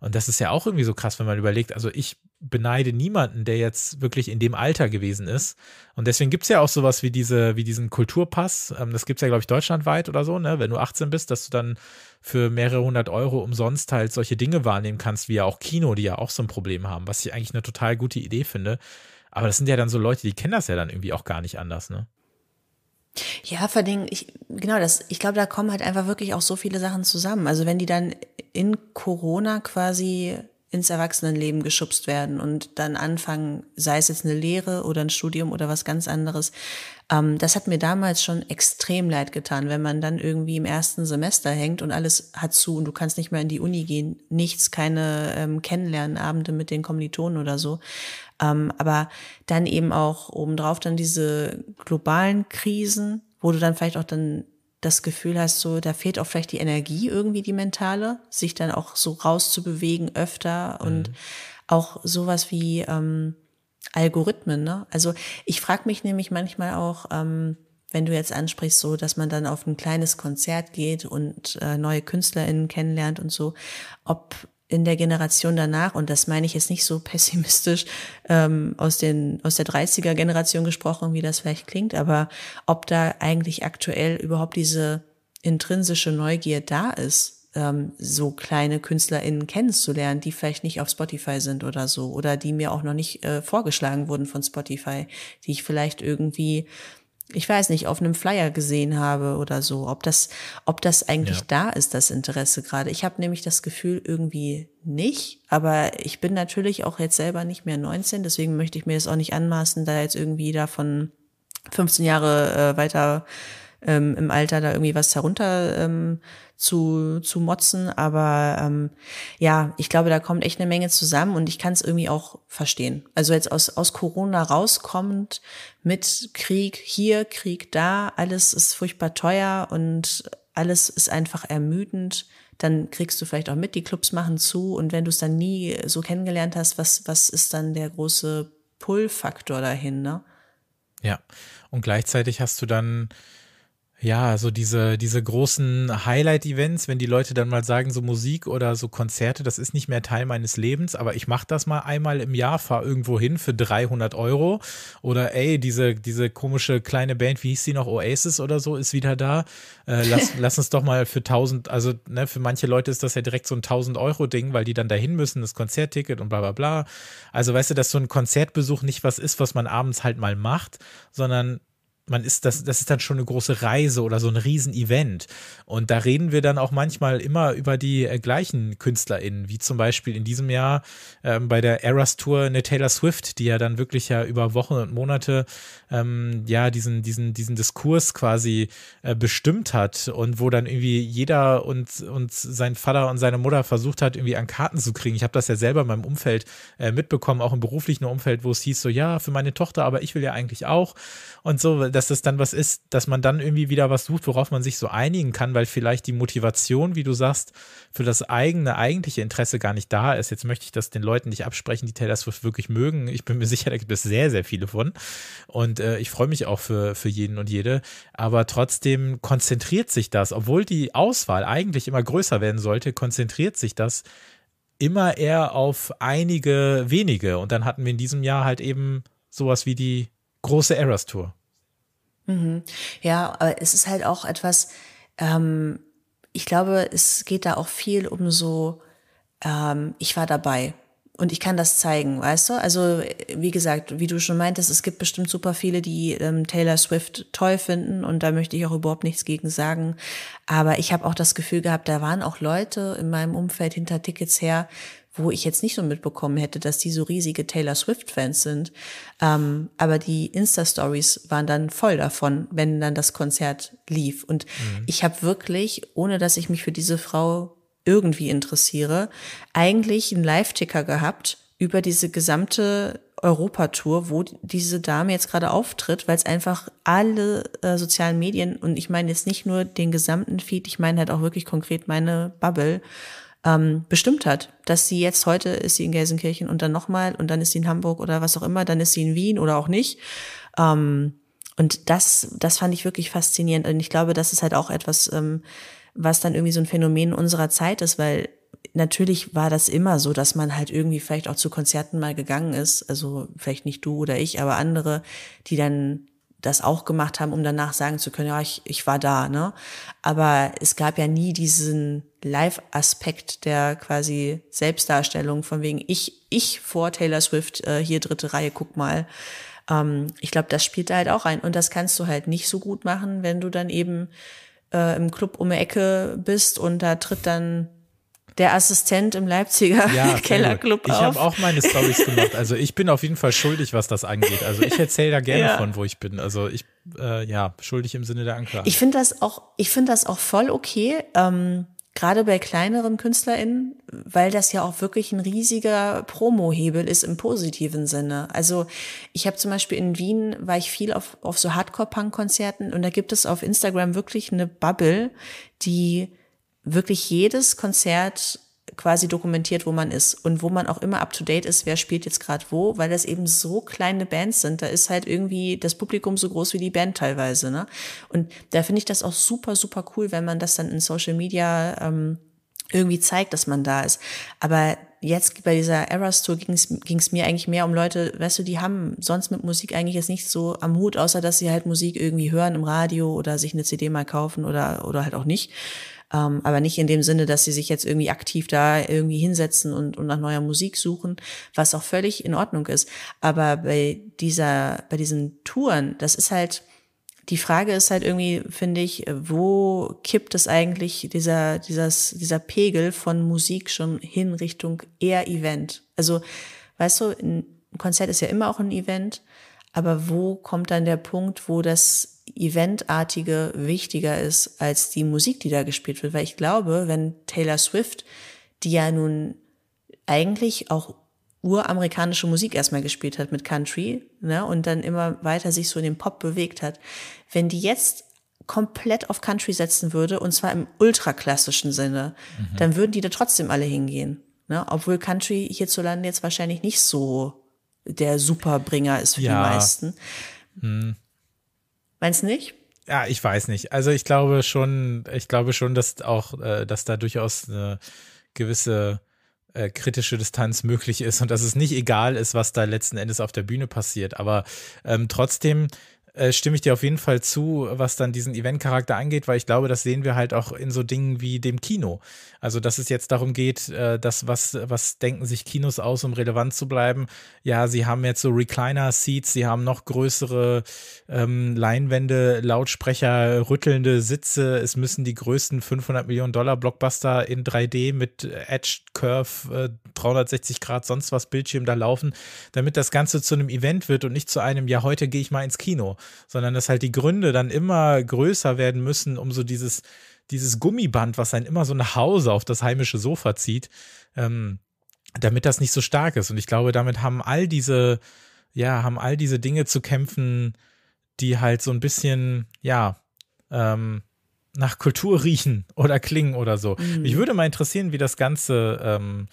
Und das ist ja auch irgendwie so krass, wenn man überlegt, also ich beneide niemanden, der jetzt wirklich in dem Alter gewesen ist. Und deswegen gibt es ja auch sowas wie diese, wie diesen Kulturpass. Ähm, das gibt es ja, glaube ich, deutschlandweit oder so, ne? Wenn du 18 bist, dass du dann für mehrere hundert Euro umsonst halt solche Dinge wahrnehmen kannst, wie ja auch Kino, die ja auch so ein Problem haben, was ich eigentlich eine total gute Idee finde. Aber das sind ja dann so Leute, die kennen das ja dann irgendwie auch gar nicht anders, ne? Ja, vor allem, ich, genau, das, ich glaube, da kommen halt einfach wirklich auch so viele Sachen zusammen. Also wenn die dann in Corona quasi ins Erwachsenenleben geschubst werden und dann anfangen, sei es jetzt eine Lehre oder ein Studium oder was ganz anderes. Ähm, das hat mir damals schon extrem leid getan, wenn man dann irgendwie im ersten Semester hängt und alles hat zu und du kannst nicht mehr in die Uni gehen, nichts, keine ähm, Kennenlernenabende mit den Kommilitonen oder so. Ähm, aber dann eben auch obendrauf dann diese globalen Krisen, wo du dann vielleicht auch dann das Gefühl hast, so, da fehlt auch vielleicht die Energie irgendwie, die mentale, sich dann auch so rauszubewegen öfter mhm. und auch sowas wie ähm, Algorithmen. Ne? Also ich frage mich nämlich manchmal auch, ähm, wenn du jetzt ansprichst, so, dass man dann auf ein kleines Konzert geht und äh, neue KünstlerInnen kennenlernt und so, ob in der Generation danach, und das meine ich jetzt nicht so pessimistisch ähm, aus, den, aus der 30er-Generation gesprochen, wie das vielleicht klingt, aber ob da eigentlich aktuell überhaupt diese intrinsische Neugier da ist, ähm, so kleine KünstlerInnen kennenzulernen, die vielleicht nicht auf Spotify sind oder so, oder die mir auch noch nicht äh, vorgeschlagen wurden von Spotify, die ich vielleicht irgendwie ich weiß nicht, auf einem Flyer gesehen habe oder so, ob das, ob das eigentlich ja. da ist, das Interesse gerade. Ich habe nämlich das Gefühl irgendwie nicht, aber ich bin natürlich auch jetzt selber nicht mehr 19, deswegen möchte ich mir das auch nicht anmaßen, da jetzt irgendwie davon 15 Jahre äh, weiter ähm, im Alter da irgendwie was herunter ähm, zu, zu motzen. Aber ähm, ja, ich glaube, da kommt echt eine Menge zusammen und ich kann es irgendwie auch verstehen. Also jetzt aus, aus Corona rauskommend mit Krieg hier, Krieg da, alles ist furchtbar teuer und alles ist einfach ermüdend. Dann kriegst du vielleicht auch mit, die Clubs machen zu und wenn du es dann nie so kennengelernt hast, was, was ist dann der große Pull-Faktor dahin, ne? Ja, und gleichzeitig hast du dann ja, so diese, diese großen Highlight-Events, wenn die Leute dann mal sagen, so Musik oder so Konzerte, das ist nicht mehr Teil meines Lebens, aber ich mache das mal einmal im Jahr, fahre irgendwo hin für 300 Euro. Oder ey, diese, diese komische kleine Band, wie hieß sie noch, Oasis oder so, ist wieder da. Äh, [LAUGHS] lass, lass uns doch mal für 1000, also ne, für manche Leute ist das ja direkt so ein 1000-Euro-Ding, weil die dann dahin müssen, das Konzertticket und bla bla bla. Also weißt du, dass so ein Konzertbesuch nicht was ist, was man abends halt mal macht, sondern man ist das, das ist dann schon eine große Reise oder so ein Riesenevent. Und da reden wir dann auch manchmal immer über die äh, gleichen KünstlerInnen, wie zum Beispiel in diesem Jahr ähm, bei der Eras Tour eine Taylor Swift, die ja dann wirklich ja über Wochen und Monate ähm, ja, diesen, diesen, diesen Diskurs quasi äh, bestimmt hat und wo dann irgendwie jeder und, und sein Vater und seine Mutter versucht hat, irgendwie an Karten zu kriegen. Ich habe das ja selber in meinem Umfeld äh, mitbekommen, auch im beruflichen Umfeld, wo es hieß so, ja, für meine Tochter, aber ich will ja eigentlich auch und so, dass das dann was ist, dass man dann irgendwie wieder was sucht, worauf man sich so einigen kann, weil vielleicht die Motivation, wie du sagst, für das eigene eigentliche Interesse gar nicht da ist. Jetzt möchte ich das den Leuten nicht absprechen, die Taylor Swift wirklich mögen. Ich bin mir sicher, da gibt es sehr, sehr viele von. Und äh, ich freue mich auch für, für jeden und jede. Aber trotzdem konzentriert sich das, obwohl die Auswahl eigentlich immer größer werden sollte, konzentriert sich das immer eher auf einige wenige. Und dann hatten wir in diesem Jahr halt eben sowas wie die große Eras Tour. Mhm. Ja, aber es ist halt auch etwas, ähm, ich glaube, es geht da auch viel um so, ähm, ich war dabei. Und ich kann das zeigen, weißt du? Also, wie gesagt, wie du schon meintest, es gibt bestimmt super viele, die ähm, Taylor Swift toll finden und da möchte ich auch überhaupt nichts gegen sagen. Aber ich habe auch das Gefühl gehabt, da waren auch Leute in meinem Umfeld hinter Tickets her, wo ich jetzt nicht so mitbekommen hätte, dass die so riesige Taylor Swift-Fans sind. Ähm, aber die Insta-Stories waren dann voll davon, wenn dann das Konzert lief. Und mhm. ich habe wirklich, ohne dass ich mich für diese Frau irgendwie interessiere, eigentlich einen Live-Ticker gehabt über diese gesamte Europatour, wo diese Dame jetzt gerade auftritt, weil es einfach alle äh, sozialen Medien, und ich meine jetzt nicht nur den gesamten Feed, ich meine halt auch wirklich konkret meine Bubble, ähm, bestimmt hat, dass sie jetzt heute ist sie in Gelsenkirchen und dann nochmal und dann ist sie in Hamburg oder was auch immer, dann ist sie in Wien oder auch nicht. Ähm, und das, das fand ich wirklich faszinierend. Und ich glaube, das ist halt auch etwas, ähm, was dann irgendwie so ein Phänomen unserer Zeit ist, weil natürlich war das immer so, dass man halt irgendwie vielleicht auch zu Konzerten mal gegangen ist, also vielleicht nicht du oder ich, aber andere, die dann das auch gemacht haben, um danach sagen zu können, ja, ich, ich war da, ne? Aber es gab ja nie diesen Live-Aspekt der quasi Selbstdarstellung von wegen ich, ich vor Taylor Swift, äh, hier dritte Reihe, guck mal. Ähm, ich glaube, das spielt da halt auch ein. Und das kannst du halt nicht so gut machen, wenn du dann eben äh, im Club um die Ecke bist und da tritt dann der Assistent im Leipziger ja, [LAUGHS] Kellerclub auf. Ich habe auch meine Stories gemacht. Also ich bin auf jeden Fall schuldig, was das angeht. Also ich erzähle da gerne ja. von, wo ich bin. Also ich, äh, ja, schuldig im Sinne der Anklage. Ich finde das auch, ich finde das auch voll okay. Ähm, gerade bei kleineren KünstlerInnen, weil das ja auch wirklich ein riesiger Promo-Hebel ist im positiven Sinne. Also ich habe zum Beispiel in Wien, war ich viel auf, auf so Hardcore-Punk-Konzerten und da gibt es auf Instagram wirklich eine Bubble, die wirklich jedes Konzert quasi dokumentiert, wo man ist und wo man auch immer up to date ist, wer spielt jetzt gerade wo, weil das eben so kleine Bands sind. Da ist halt irgendwie das Publikum so groß wie die Band teilweise. Ne? Und da finde ich das auch super, super cool, wenn man das dann in Social Media ähm, irgendwie zeigt, dass man da ist. Aber jetzt bei dieser Eras Tour ging es mir eigentlich mehr um Leute, weißt du, die haben sonst mit Musik eigentlich jetzt nicht so am Hut, außer dass sie halt Musik irgendwie hören im Radio oder sich eine CD mal kaufen oder, oder halt auch nicht. Ähm, aber nicht in dem Sinne, dass sie sich jetzt irgendwie aktiv da irgendwie hinsetzen und, und nach neuer Musik suchen, was auch völlig in Ordnung ist. Aber bei dieser, bei diesen Touren, das ist halt, die Frage ist halt irgendwie, finde ich, wo kippt es eigentlich dieser, dieses, dieser Pegel von Musik schon hin Richtung eher Event? Also, weißt du, ein Konzert ist ja immer auch ein Event, aber wo kommt dann der Punkt, wo das Eventartige wichtiger ist als die Musik, die da gespielt wird. Weil ich glaube, wenn Taylor Swift, die ja nun eigentlich auch uramerikanische Musik erstmal gespielt hat mit Country ne, und dann immer weiter sich so in den Pop bewegt hat, wenn die jetzt komplett auf Country setzen würde, und zwar im ultraklassischen Sinne, mhm. dann würden die da trotzdem alle hingehen. Ne? Obwohl Country hierzulande jetzt wahrscheinlich nicht so der Superbringer ist für ja. die meisten. Mhm. Meinst du nicht? Ja, ich weiß nicht. Also ich glaube schon, ich glaube schon, dass auch, äh, dass da durchaus eine gewisse äh, kritische Distanz möglich ist und dass es nicht egal ist, was da letzten Endes auf der Bühne passiert. Aber ähm, trotzdem äh, stimme ich dir auf jeden Fall zu, was dann diesen Event-Charakter angeht, weil ich glaube, das sehen wir halt auch in so Dingen wie dem Kino. Also, dass es jetzt darum geht, äh, dass was, was denken sich Kinos aus, um relevant zu bleiben. Ja, sie haben jetzt so Recliner-Seats, sie haben noch größere ähm, Leinwände, Lautsprecher, rüttelnde Sitze. Es müssen die größten 500 Millionen Dollar Blockbuster in 3D mit Edge Curve, äh, 360 Grad, sonst was Bildschirm da laufen, damit das Ganze zu einem Event wird und nicht zu einem, ja, heute gehe ich mal ins Kino, sondern dass halt die Gründe dann immer größer werden müssen, um so dieses, dieses Gummiband, was einen immer so nach Hause auf das heimische Sofa zieht, ähm, damit das nicht so stark ist. Und ich glaube, damit haben all diese, ja, haben all diese Dinge zu kämpfen, die halt so ein bisschen, ja, ähm, nach Kultur riechen oder klingen oder so. Mhm. Mich würde mal interessieren, wie das Ganze ähm,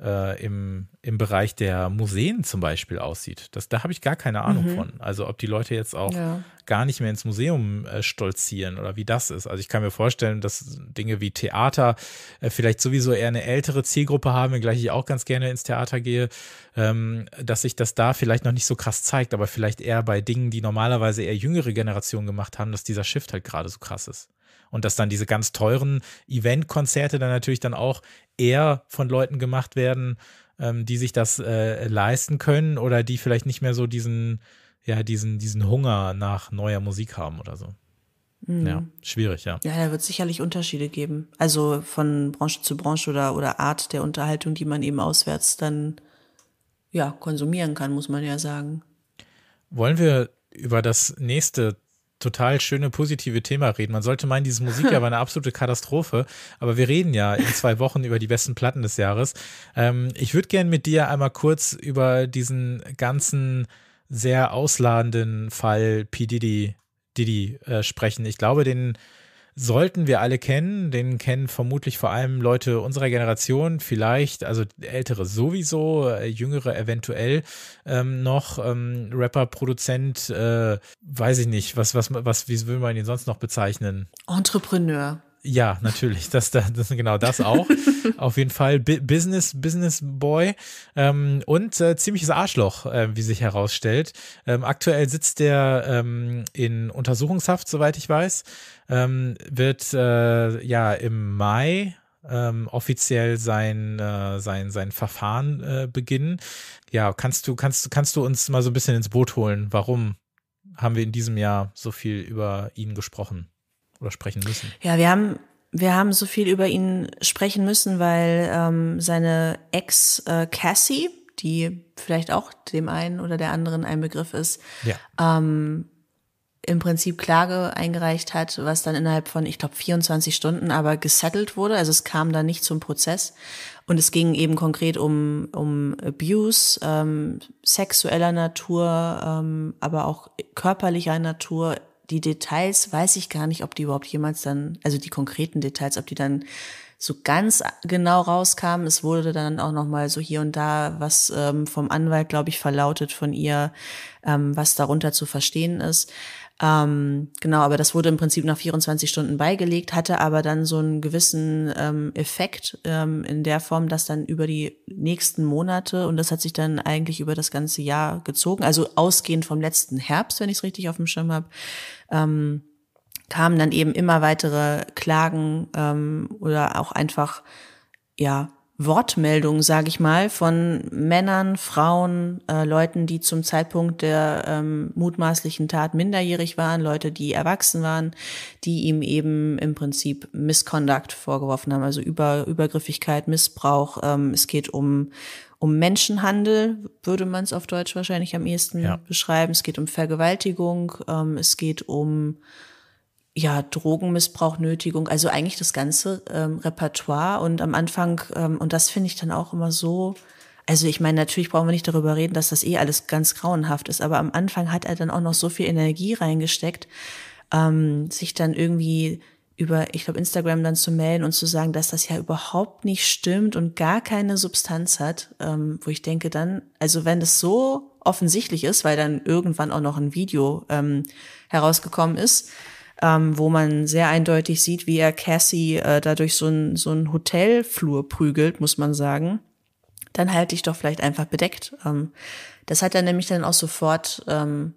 äh, im, im Bereich der Museen zum Beispiel aussieht. Das, da habe ich gar keine Ahnung mhm. von. Also ob die Leute jetzt auch ja. gar nicht mehr ins Museum äh, stolzieren oder wie das ist. Also ich kann mir vorstellen, dass Dinge wie Theater äh, vielleicht sowieso eher eine ältere Zielgruppe haben, wenngleich ich auch ganz gerne ins Theater gehe, ähm, dass sich das da vielleicht noch nicht so krass zeigt, aber vielleicht eher bei Dingen, die normalerweise eher jüngere Generationen gemacht haben, dass dieser Shift halt gerade so krass ist. Und dass dann diese ganz teuren Event-Konzerte dann natürlich dann auch eher von Leuten gemacht werden, ähm, die sich das äh, leisten können oder die vielleicht nicht mehr so diesen, ja, diesen, diesen Hunger nach neuer Musik haben oder so. Mhm. Ja, schwierig, ja. Ja, da wird sicherlich Unterschiede geben. Also von Branche zu Branche oder, oder Art der Unterhaltung, die man eben auswärts dann ja, konsumieren kann, muss man ja sagen. Wollen wir über das nächste total schöne, positive Thema reden. Man sollte meinen, diese Musik ja [LAUGHS] war eine absolute Katastrophe, aber wir reden ja in zwei Wochen über die besten Platten des Jahres. Ähm, ich würde gerne mit dir einmal kurz über diesen ganzen sehr ausladenden Fall P. Diddy, Diddy äh, sprechen. Ich glaube, den sollten wir alle kennen. Den kennen vermutlich vor allem Leute unserer Generation, vielleicht, also ältere sowieso, äh, jüngere eventuell ähm, noch. Ähm, Rapper, Produzent, äh, weiß ich nicht, was, was, was, wie will man ihn sonst noch bezeichnen? Entrepreneur. Ja, natürlich. Das, das, das genau das auch. [LAUGHS] Auf jeden Fall B Business Business Boy ähm, und äh, ziemliches Arschloch, äh, wie sich herausstellt. Ähm, aktuell sitzt der ähm, in Untersuchungshaft, soweit ich weiß. Ähm, wird äh, ja im Mai ähm, offiziell sein äh, sein sein Verfahren äh, beginnen. Ja, kannst du kannst kannst du uns mal so ein bisschen ins Boot holen? Warum haben wir in diesem Jahr so viel über ihn gesprochen? oder sprechen müssen? Ja, wir haben, wir haben so viel über ihn sprechen müssen, weil ähm, seine Ex äh, Cassie, die vielleicht auch dem einen oder der anderen ein Begriff ist, ja. ähm, im Prinzip Klage eingereicht hat, was dann innerhalb von, ich glaube, 24 Stunden aber gesettelt wurde. Also es kam da nicht zum Prozess. Und es ging eben konkret um, um Abuse, ähm, sexueller Natur, ähm, aber auch körperlicher Natur, die Details weiß ich gar nicht, ob die überhaupt jemals dann, also die konkreten Details, ob die dann so ganz genau rauskamen. Es wurde dann auch noch mal so hier und da was ähm, vom Anwalt, glaube ich, verlautet von ihr, ähm, was darunter zu verstehen ist. Ähm, genau, aber das wurde im Prinzip nach 24 Stunden beigelegt, hatte aber dann so einen gewissen ähm, Effekt ähm, in der Form, dass dann über die nächsten Monate, und das hat sich dann eigentlich über das ganze Jahr gezogen, also ausgehend vom letzten Herbst, wenn ich es richtig auf dem Schirm habe, ähm, kamen dann eben immer weitere Klagen ähm, oder auch einfach ja Wortmeldungen, sage ich mal, von Männern, Frauen, äh, Leuten, die zum Zeitpunkt der ähm, mutmaßlichen Tat minderjährig waren, Leute, die erwachsen waren, die ihm eben im Prinzip Misconduct vorgeworfen haben, also Über Übergriffigkeit, Missbrauch. Ähm, es geht um um Menschenhandel, würde man es auf Deutsch wahrscheinlich am ehesten ja. beschreiben. Es geht um Vergewaltigung, ähm, es geht um ja, Drogenmissbrauch, Nötigung, also eigentlich das ganze ähm, Repertoire. Und am Anfang, ähm, und das finde ich dann auch immer so, also ich meine, natürlich brauchen wir nicht darüber reden, dass das eh alles ganz grauenhaft ist, aber am Anfang hat er dann auch noch so viel Energie reingesteckt, ähm, sich dann irgendwie über, ich glaube, Instagram dann zu melden und zu sagen, dass das ja überhaupt nicht stimmt und gar keine Substanz hat, ähm, wo ich denke dann, also wenn das so offensichtlich ist, weil dann irgendwann auch noch ein Video ähm, herausgekommen ist, ähm, wo man sehr eindeutig sieht, wie er Cassie äh, dadurch so ein, so ein Hotelflur prügelt, muss man sagen, dann halte ich doch vielleicht einfach bedeckt. Ähm, das hat er nämlich dann auch sofort ähm,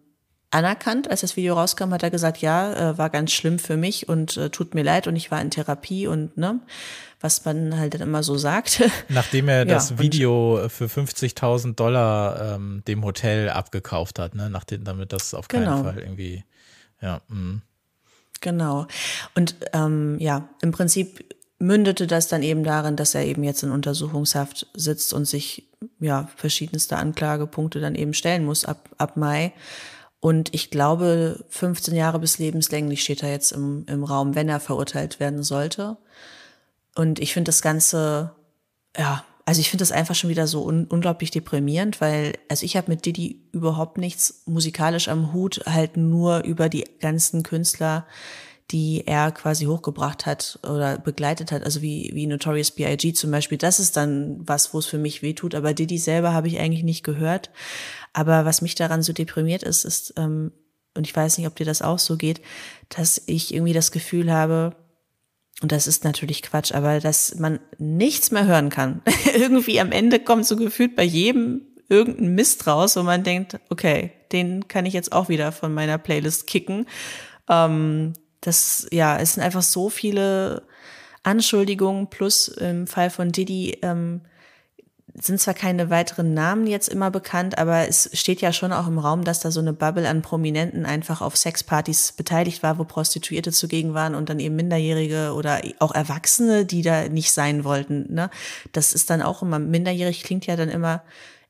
anerkannt, als das Video rauskam, hat er gesagt, ja, äh, war ganz schlimm für mich und äh, tut mir leid und ich war in Therapie und ne, was man halt dann immer so sagt. [LAUGHS] Nachdem er ja, das Video für 50.000 Dollar ähm, dem Hotel abgekauft hat, ne, nachdem damit das auf keinen genau. Fall irgendwie, ja. Mh. Genau. Und ähm, ja, im Prinzip mündete das dann eben darin, dass er eben jetzt in Untersuchungshaft sitzt und sich ja verschiedenste Anklagepunkte dann eben stellen muss ab, ab Mai. Und ich glaube, 15 Jahre bis lebenslänglich steht er jetzt im, im Raum, wenn er verurteilt werden sollte. Und ich finde das Ganze, ja, also ich finde das einfach schon wieder so un unglaublich deprimierend, weil, also ich habe mit Didi überhaupt nichts musikalisch am Hut, halt nur über die ganzen Künstler, die er quasi hochgebracht hat oder begleitet hat, also wie, wie Notorious B.I.G. zum Beispiel, das ist dann was, wo es für mich weh tut, aber Diddy selber habe ich eigentlich nicht gehört. Aber was mich daran so deprimiert ist, ist, ähm, und ich weiß nicht, ob dir das auch so geht, dass ich irgendwie das Gefühl habe, und das ist natürlich Quatsch, aber dass man nichts mehr hören kann. [LAUGHS] irgendwie am Ende kommt so gefühlt bei jedem irgendein Mist raus, wo man denkt, okay, den kann ich jetzt auch wieder von meiner Playlist kicken. Ähm, das, ja, es sind einfach so viele Anschuldigungen plus im Fall von Didi ähm, sind zwar keine weiteren Namen jetzt immer bekannt, aber es steht ja schon auch im Raum, dass da so eine Bubble an Prominenten einfach auf Sexpartys beteiligt war, wo Prostituierte zugegen waren und dann eben Minderjährige oder auch Erwachsene, die da nicht sein wollten. Ne? Das ist dann auch immer, minderjährig klingt ja dann immer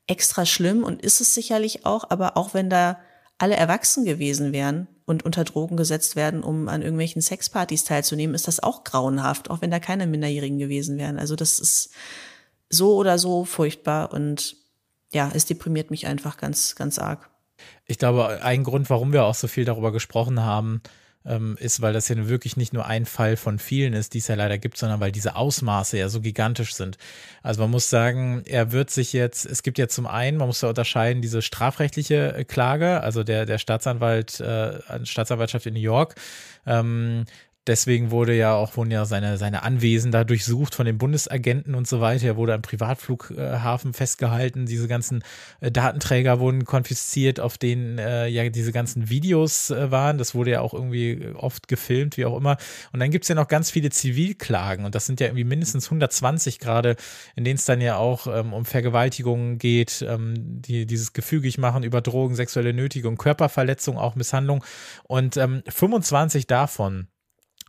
extra schlimm und ist es sicherlich auch, aber auch wenn da alle erwachsen gewesen wären, und unter Drogen gesetzt werden, um an irgendwelchen Sexpartys teilzunehmen, ist das auch grauenhaft, auch wenn da keine Minderjährigen gewesen wären. Also das ist so oder so furchtbar und ja, es deprimiert mich einfach ganz, ganz arg. Ich glaube, ein Grund, warum wir auch so viel darüber gesprochen haben, ähm, ist, weil das ja wirklich nicht nur ein Fall von vielen ist, die es ja leider gibt, sondern weil diese Ausmaße ja so gigantisch sind. Also man muss sagen, er wird sich jetzt, es gibt ja zum einen, man muss da unterscheiden, diese strafrechtliche äh, Klage, also der, der Staatsanwalt, äh, Staatsanwaltschaft in New York, ähm, Deswegen wurde ja auch wurden ja seine, seine Anwesen da durchsucht von den Bundesagenten und so weiter. Er wurde am Privatflughafen äh, festgehalten. Diese ganzen äh, Datenträger wurden konfisziert, auf denen äh, ja diese ganzen Videos äh, waren. Das wurde ja auch irgendwie oft gefilmt, wie auch immer. Und dann gibt es ja noch ganz viele Zivilklagen und das sind ja irgendwie mindestens 120 gerade, in denen es dann ja auch ähm, um Vergewaltigungen geht, ähm, die dieses gefügig machen über Drogen, sexuelle Nötigung, Körperverletzung, auch Misshandlung. Und ähm, 25 davon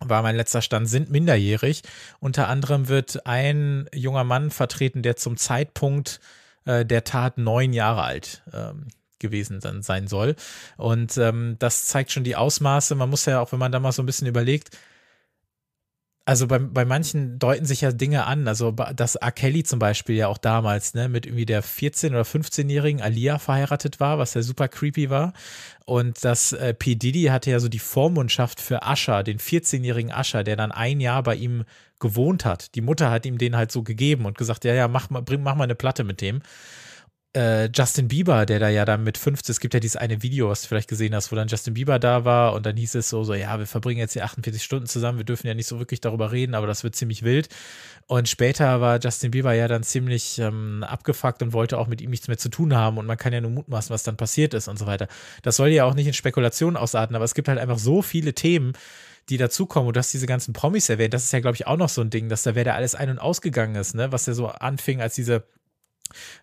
war mein letzter Stand, sind minderjährig. Unter anderem wird ein junger Mann vertreten, der zum Zeitpunkt äh, der Tat neun Jahre alt ähm, gewesen dann sein soll. Und ähm, das zeigt schon die Ausmaße. Man muss ja auch, wenn man da mal so ein bisschen überlegt, also bei, bei manchen deuten sich ja Dinge an. Also dass A. Kelly zum Beispiel ja auch damals ne, mit irgendwie der 14- oder 15-jährigen Alia verheiratet war, was ja super creepy war. Und dass äh, P. Diddy hatte ja so die Vormundschaft für Ascher, den 14-jährigen Ascher, der dann ein Jahr bei ihm gewohnt hat. Die Mutter hat ihm den halt so gegeben und gesagt, ja, ja, mach mal, bring, mach mal eine Platte mit dem äh, Justin Bieber, der da ja dann mit 50, es gibt ja dieses eine Video, was du vielleicht gesehen hast, wo dann Justin Bieber da war und dann hieß es so, so, ja, wir verbringen jetzt hier 48 Stunden zusammen, wir dürfen ja nicht so wirklich darüber reden, aber das wird ziemlich wild. Und später war Justin Bieber ja dann ziemlich ähm, abgefuckt und wollte auch mit ihm nichts mehr zu tun haben und man kann ja nur mutmaßen, was dann passiert ist und so weiter. Das soll ja auch nicht in Spekulationen ausarten, aber es gibt halt einfach so viele Themen, die dazukommen. Und du hast diese ganzen Promis erwähnt. Das ist ja, glaube ich, auch noch so ein Ding, dass da wer da alles ein- und ausgegangen ist, ne? Was ja so anfing, als diese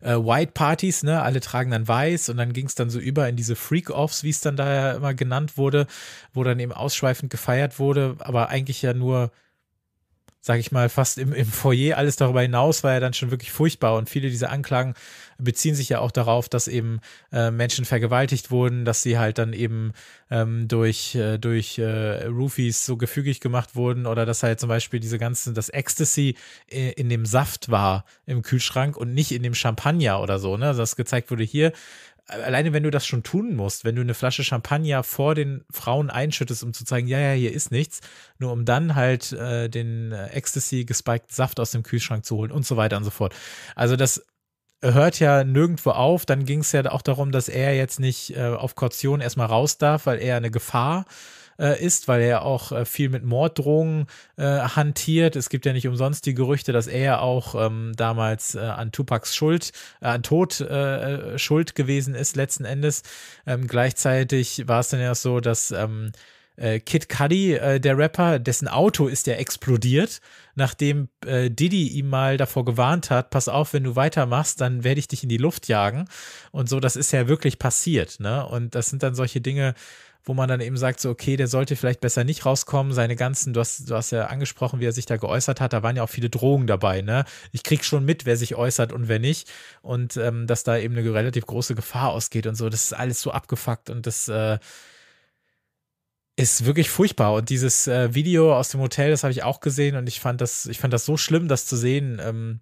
äh, White Parties, ne? Alle tragen dann weiß und dann ging es dann so über in diese Freak-Offs, wie es dann da ja immer genannt wurde, wo dann eben ausschweifend gefeiert wurde, aber eigentlich ja nur sage ich mal, fast im, im Foyer. Alles darüber hinaus war ja dann schon wirklich furchtbar. Und viele dieser Anklagen beziehen sich ja auch darauf, dass eben äh, Menschen vergewaltigt wurden, dass sie halt dann eben ähm, durch, äh, durch äh, Roofies so gefügig gemacht wurden oder dass halt zum Beispiel diese ganzen, das Ecstasy äh, in dem Saft war im Kühlschrank und nicht in dem Champagner oder so, ne? Also, das gezeigt wurde hier, alleine wenn du das schon tun musst, wenn du eine Flasche Champagner vor den Frauen einschüttest, um zu zeigen, ja, ja, hier ist nichts, nur um dann halt äh, den äh, Ecstasy gespikten Saft aus dem Kühlschrank zu holen und so weiter und so fort. Also das hört ja nirgendwo auf. Dann ging es ja auch darum, dass er jetzt nicht äh, auf Kaution erstmal raus darf, weil er eine Gefahr äh, äh, ist, weil er ja auch äh, viel mit Morddrohungen äh, hantiert. Es gibt ja nicht umsonst die Gerüchte, dass er auch ähm, damals äh, an Tupacs Schuld, äh, an Tod äh, schuld gewesen ist letzten Endes. Ähm, gleichzeitig war es dann ja so, dass ähm, äh, Kid Cudi, äh, der Rapper, dessen Auto ist ja explodiert, nachdem äh, Diddy ihm mal davor gewarnt hat, pass auf, wenn du weitermachst, dann werde ich dich in die Luft jagen. Und so, das ist ja wirklich passiert, ne? Und das sind dann solche Dinge, wo man dann eben sagt, so, okay, der sollte vielleicht besser nicht rauskommen. Seine ganzen, du hast, du hast ja angesprochen, wie er sich da geäußert hat, da waren ja auch viele Drohungen dabei, ne? Ich krieg schon mit, wer sich äußert und wer nicht. Und ähm, dass da eben eine relativ große Gefahr ausgeht und so, das ist alles so abgefuckt und das, äh, ist wirklich furchtbar. Und dieses äh, Video aus dem Hotel, das habe ich auch gesehen und ich fand das, ich fand das so schlimm, das zu sehen. Ähm,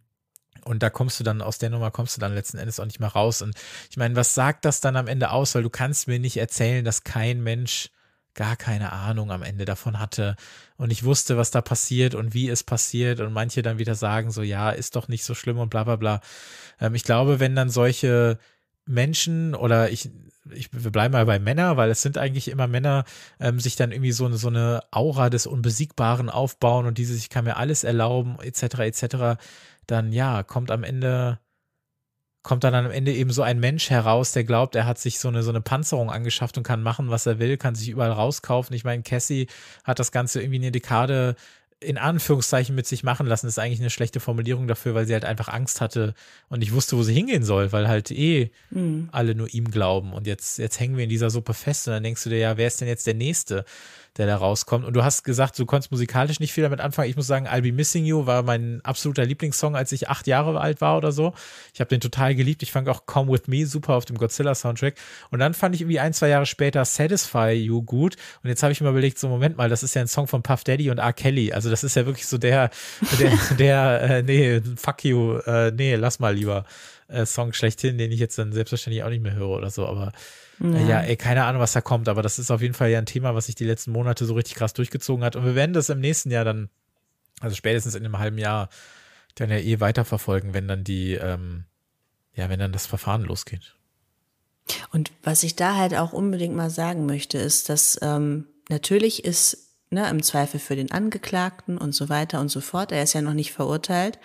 und da kommst du dann, aus der Nummer kommst du dann letzten Endes auch nicht mehr raus. Und ich meine, was sagt das dann am Ende aus? Weil du kannst mir nicht erzählen, dass kein Mensch gar keine Ahnung am Ende davon hatte und ich wusste, was da passiert und wie es passiert und manche dann wieder sagen so, ja, ist doch nicht so schlimm und bla bla bla. Ähm, ich glaube, wenn dann solche Menschen oder ich, ich wir bleiben mal bei Männer, weil es sind eigentlich immer Männer, ähm, sich dann irgendwie so eine, so eine Aura des Unbesiegbaren aufbauen und diese, ich kann mir alles erlauben, etc., etc., dann ja, kommt am Ende, kommt dann am Ende eben so ein Mensch heraus, der glaubt, er hat sich so eine, so eine Panzerung angeschafft und kann machen, was er will, kann sich überall rauskaufen. Ich meine, Cassie hat das Ganze irgendwie eine Dekade in Anführungszeichen mit sich machen lassen, ist eigentlich eine schlechte Formulierung dafür, weil sie halt einfach Angst hatte und nicht wusste, wo sie hingehen soll, weil halt eh mhm. alle nur ihm glauben und jetzt, jetzt hängen wir in dieser Suppe fest und dann denkst du dir, ja, wer ist denn jetzt der Nächste? der da rauskommt. Und du hast gesagt, du konntest musikalisch nicht viel damit anfangen. Ich muss sagen, I'll Be Missing You war mein absoluter Lieblingssong, als ich acht Jahre alt war oder so. Ich habe den total geliebt. Ich fand auch Come With Me super auf dem Godzilla-Soundtrack. Und dann fand ich irgendwie ein, zwei Jahre später Satisfy You gut. Und jetzt habe ich mir überlegt, so Moment mal, das ist ja ein Song von Puff Daddy und R. Kelly. Also das ist ja wirklich so der, [LAUGHS] der, der, äh, nee, fuck you, äh, nee, lass mal lieber äh, Song schlechthin, den ich jetzt dann selbstverständlich auch nicht mehr höre oder so. Aber ja. ja, ey, keine Ahnung, was da kommt, aber das ist auf jeden Fall ja ein Thema, was sich die letzten Monate so richtig krass durchgezogen hat. Und wir werden das im nächsten Jahr dann, also spätestens in einem halben Jahr, dann ja eh weiterverfolgen, wenn dann die, ähm, ja, wenn dann das Verfahren losgeht. Und was ich da halt auch unbedingt mal sagen möchte, ist, dass ähm, natürlich ist ne, im Zweifel für den Angeklagten und so weiter und so fort, er ist ja noch nicht verurteilt,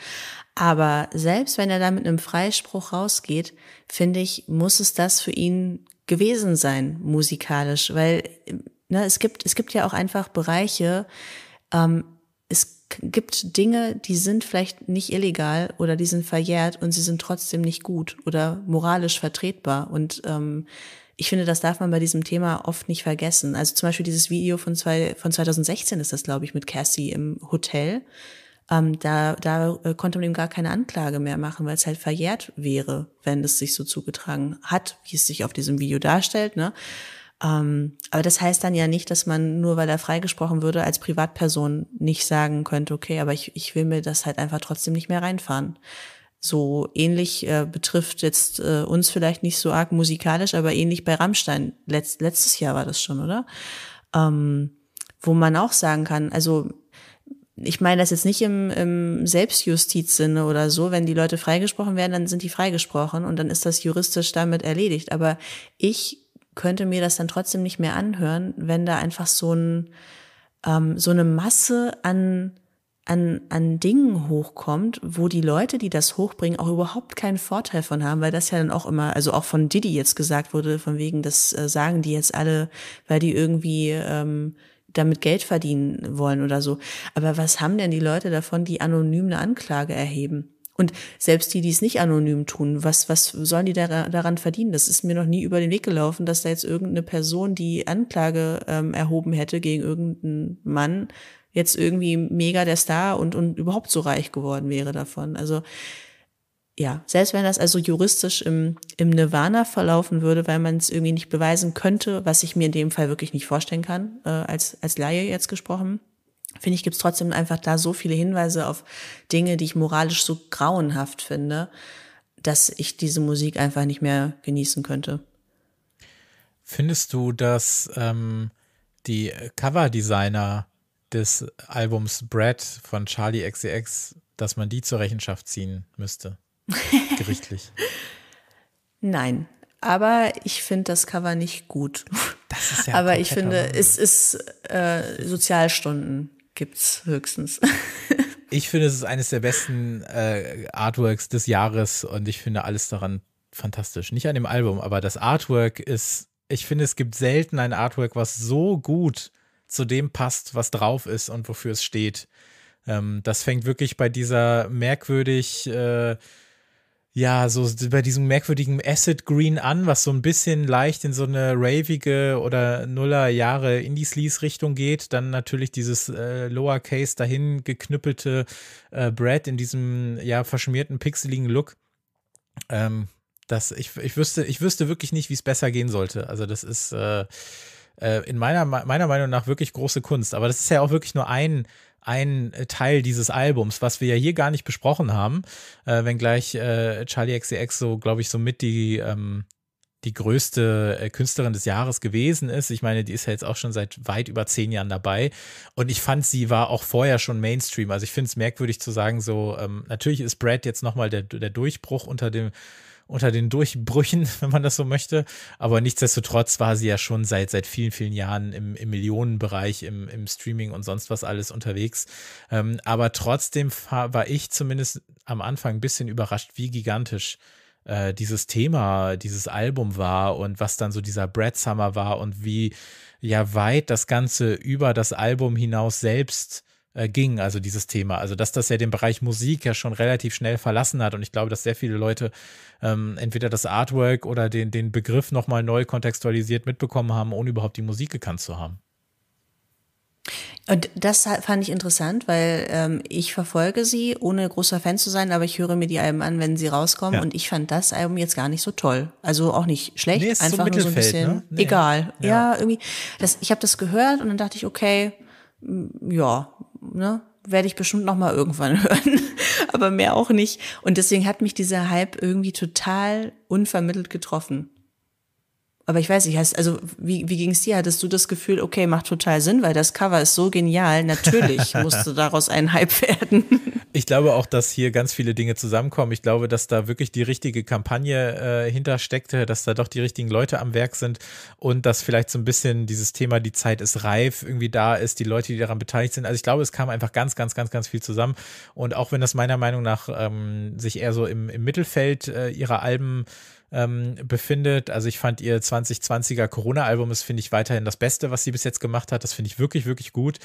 aber selbst wenn er da mit einem Freispruch rausgeht, finde ich, muss es das für ihn gewesen sein musikalisch, weil ne, es gibt es gibt ja auch einfach Bereiche, ähm, es gibt Dinge, die sind vielleicht nicht illegal oder die sind verjährt und sie sind trotzdem nicht gut oder moralisch vertretbar und ähm, ich finde, das darf man bei diesem Thema oft nicht vergessen. Also zum Beispiel dieses Video von, zwei, von 2016 ist das, glaube ich, mit Cassie im Hotel ähm, da, da äh, konnte man ihm gar keine Anklage mehr machen, weil es halt verjährt wäre, wenn es sich so zugetragen hat, wie es sich auf diesem Video darstellt. Ne? Ähm, aber das heißt dann ja nicht, dass man nur, weil er freigesprochen würde, als Privatperson nicht sagen könnte, okay, aber ich, ich will mir das halt einfach trotzdem nicht mehr reinfahren. So ähnlich äh, betrifft jetzt äh, uns vielleicht nicht so arg musikalisch, aber ähnlich bei Rammstein. Letz, letztes Jahr war das schon, oder? Ähm, wo man auch sagen kann, also ich meine das jetzt nicht im, im Selbstjustizsinne oder so, wenn die Leute freigesprochen werden, dann sind die freigesprochen und dann ist das juristisch damit erledigt. Aber ich könnte mir das dann trotzdem nicht mehr anhören, wenn da einfach so ein, ähm, so eine Masse an, an, an Dingen hochkommt, wo die Leute, die das hochbringen, auch überhaupt keinen Vorteil von haben, weil das ja dann auch immer, also auch von Didi jetzt gesagt wurde, von wegen, das äh, sagen die jetzt alle, weil die irgendwie ähm, damit Geld verdienen wollen oder so. Aber was haben denn die Leute davon, die anonym eine Anklage erheben? Und selbst die, die es nicht anonym tun, was, was sollen die da, daran verdienen? Das ist mir noch nie über den Weg gelaufen, dass da jetzt irgendeine Person, die Anklage ähm, erhoben hätte gegen irgendeinen Mann, jetzt irgendwie mega der Star und, und überhaupt so reich geworden wäre davon. Also ja, selbst wenn das also juristisch im, im Nirvana verlaufen würde, weil man es irgendwie nicht beweisen könnte, was ich mir in dem Fall wirklich nicht vorstellen kann, äh, als, als Laie jetzt gesprochen, finde ich, gibt's trotzdem einfach da so viele Hinweise auf Dinge, die ich moralisch so grauenhaft finde, dass ich diese Musik einfach nicht mehr genießen könnte. Findest du, dass ähm, die Cover-Designer des Albums Brad von Charlie XCX, dass man die zur Rechenschaft ziehen müsste? [LAUGHS] Gerichtlich. Nein, aber ich finde das Cover nicht gut. Das ist ja aber ich finde, es ist äh, Sozialstunden es höchstens. [LAUGHS] ich finde, es ist eines der besten äh, Artworks des Jahres und ich finde alles daran fantastisch. Nicht an dem Album, aber das Artwork ist, ich finde, es gibt selten ein Artwork, was so gut zu dem passt, was drauf ist und wofür es steht. Ähm, das fängt wirklich bei dieser merkwürdig äh, ja, so bei diesem merkwürdigen Acid Green an, was so ein bisschen leicht in so eine ravige oder Nuller Jahre Indie Sleaze Richtung geht. Dann natürlich dieses äh, Lowercase dahin geknüppelte äh, Brad in diesem ja verschmierten, pixeligen Look. Ähm, das, ich, ich, wüsste, ich wüsste wirklich nicht, wie es besser gehen sollte. Also, das ist äh, äh in meiner, meiner Meinung nach wirklich große Kunst. Aber das ist ja auch wirklich nur ein, ein äh, Teil dieses Albums, was wir ja hier gar nicht besprochen haben, äh, wenngleich äh, Charlie XCX so, glaube ich, so mit die, ähm, die größte äh, Künstlerin des Jahres gewesen ist. Ich meine, die ist ja jetzt auch schon seit weit über zehn Jahren dabei. Und ich fand, sie war auch vorher schon Mainstream. Also ich finde es merkwürdig zu sagen, so, ähm, natürlich ist Brad jetzt nochmal der, der Durchbruch unter dem unter den Durchbrüchen, [LAUGHS] wenn man das so möchte. Aber nichtsdestotrotz war sie ja schon seit, seit vielen, vielen Jahren im, im Millionenbereich, im, im Streaming und sonst was alles unterwegs. Ähm, aber trotzdem war ich zumindest am Anfang ein bisschen überrascht, wie gigantisch äh, dieses Thema, dieses Album war und was dann so dieser Brad Summer war und wie ja weit das Ganze über das Album hinaus selbst äh, ging, also dieses Thema. Also, dass das ja den Bereich Musik ja schon relativ schnell verlassen hat. Und ich glaube, dass sehr viele Leute ähm, entweder das Artwork oder den, den Begriff nochmal neu kontextualisiert mitbekommen haben, ohne überhaupt die Musik gekannt zu haben. Und das fand ich interessant, weil ähm, ich verfolge sie, ohne großer Fan zu sein, aber ich höre mir die Alben an, wenn sie rauskommen. Ja. Und ich fand das Album jetzt gar nicht so toll. Also auch nicht schlecht, nee, einfach so nur so ein bisschen ne? nee. egal. Ja, ja irgendwie. Das, ich habe das gehört und dann dachte ich, okay, ja, ne, werde ich bestimmt noch mal irgendwann [LAUGHS] hören, aber mehr auch nicht. Und deswegen hat mich dieser Hype irgendwie total unvermittelt getroffen. Aber ich weiß nicht, also wie, wie ging es dir? Hattest du das Gefühl, okay, macht total Sinn, weil das Cover ist so genial, natürlich [LAUGHS] musste daraus ein Hype werden. Ich glaube auch, dass hier ganz viele Dinge zusammenkommen. Ich glaube, dass da wirklich die richtige Kampagne äh, hintersteckte, dass da doch die richtigen Leute am Werk sind und dass vielleicht so ein bisschen dieses Thema, die Zeit ist reif, irgendwie da ist, die Leute, die daran beteiligt sind. Also ich glaube, es kam einfach ganz, ganz, ganz, ganz viel zusammen. Und auch wenn das meiner Meinung nach ähm, sich eher so im, im Mittelfeld äh, ihrer Alben ähm, befindet. Also ich fand ihr 2020er Corona-Album ist, finde ich, weiterhin das Beste, was sie bis jetzt gemacht hat. Das finde ich wirklich, wirklich gut.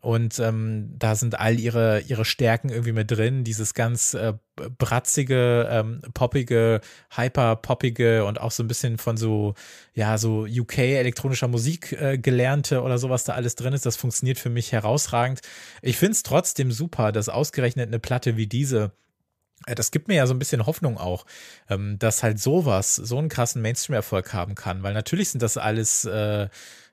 Und ähm, da sind all ihre, ihre Stärken irgendwie mit drin. Dieses ganz äh, bratzige, ähm, poppige, hyper-poppige und auch so ein bisschen von so, ja, so UK-elektronischer Musik äh, gelernte oder sowas da alles drin ist. Das funktioniert für mich herausragend. Ich finde es trotzdem super, dass ausgerechnet eine Platte wie diese äh, das gibt mir ja so ein bisschen Hoffnung auch, ähm, dass halt sowas so einen krassen Mainstream-Erfolg haben kann, weil natürlich sind das alles äh,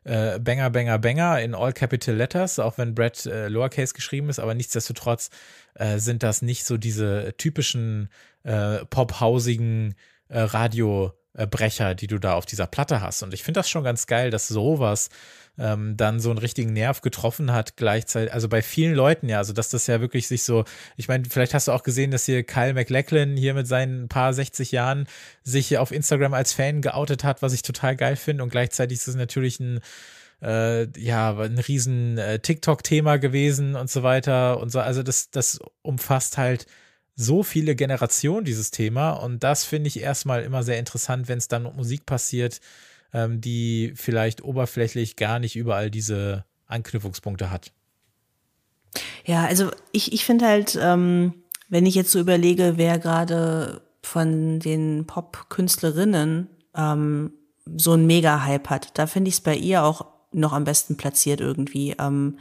äh, Banger, Banger, Banger in All Capital Letters, auch wenn Brad äh, Lowercase geschrieben ist, aber nichtsdestotrotz äh, sind das nicht so diese typischen äh, pophausigen äh, Radio- Brecher, die du da auf dieser Platte hast. Und ich finde das schon ganz geil, dass sowas ähm, dann so einen richtigen Nerv getroffen hat gleichzeitig. Also bei vielen Leuten ja, also dass das ja wirklich sich so, ich meine, vielleicht hast du auch gesehen, dass hier Kyle McLachlan hier mit seinen paar 60 Jahren sich hier auf Instagram als Fan geoutet hat, was ich total geil finde und gleichzeitig ist es natürlich ein äh, ja, ein riesen äh, TikTok-Thema gewesen und so weiter und so. Also das, das umfasst halt so viele Generationen dieses Thema und das finde ich erstmal immer sehr interessant, wenn es dann um Musik passiert, ähm, die vielleicht oberflächlich gar nicht überall diese Anknüpfungspunkte hat. Ja, also ich, ich finde halt, ähm, wenn ich jetzt so überlege, wer gerade von den Pop-Künstlerinnen ähm, so einen Mega-Hype hat, da finde ich es bei ihr auch noch am besten platziert irgendwie. Ähm,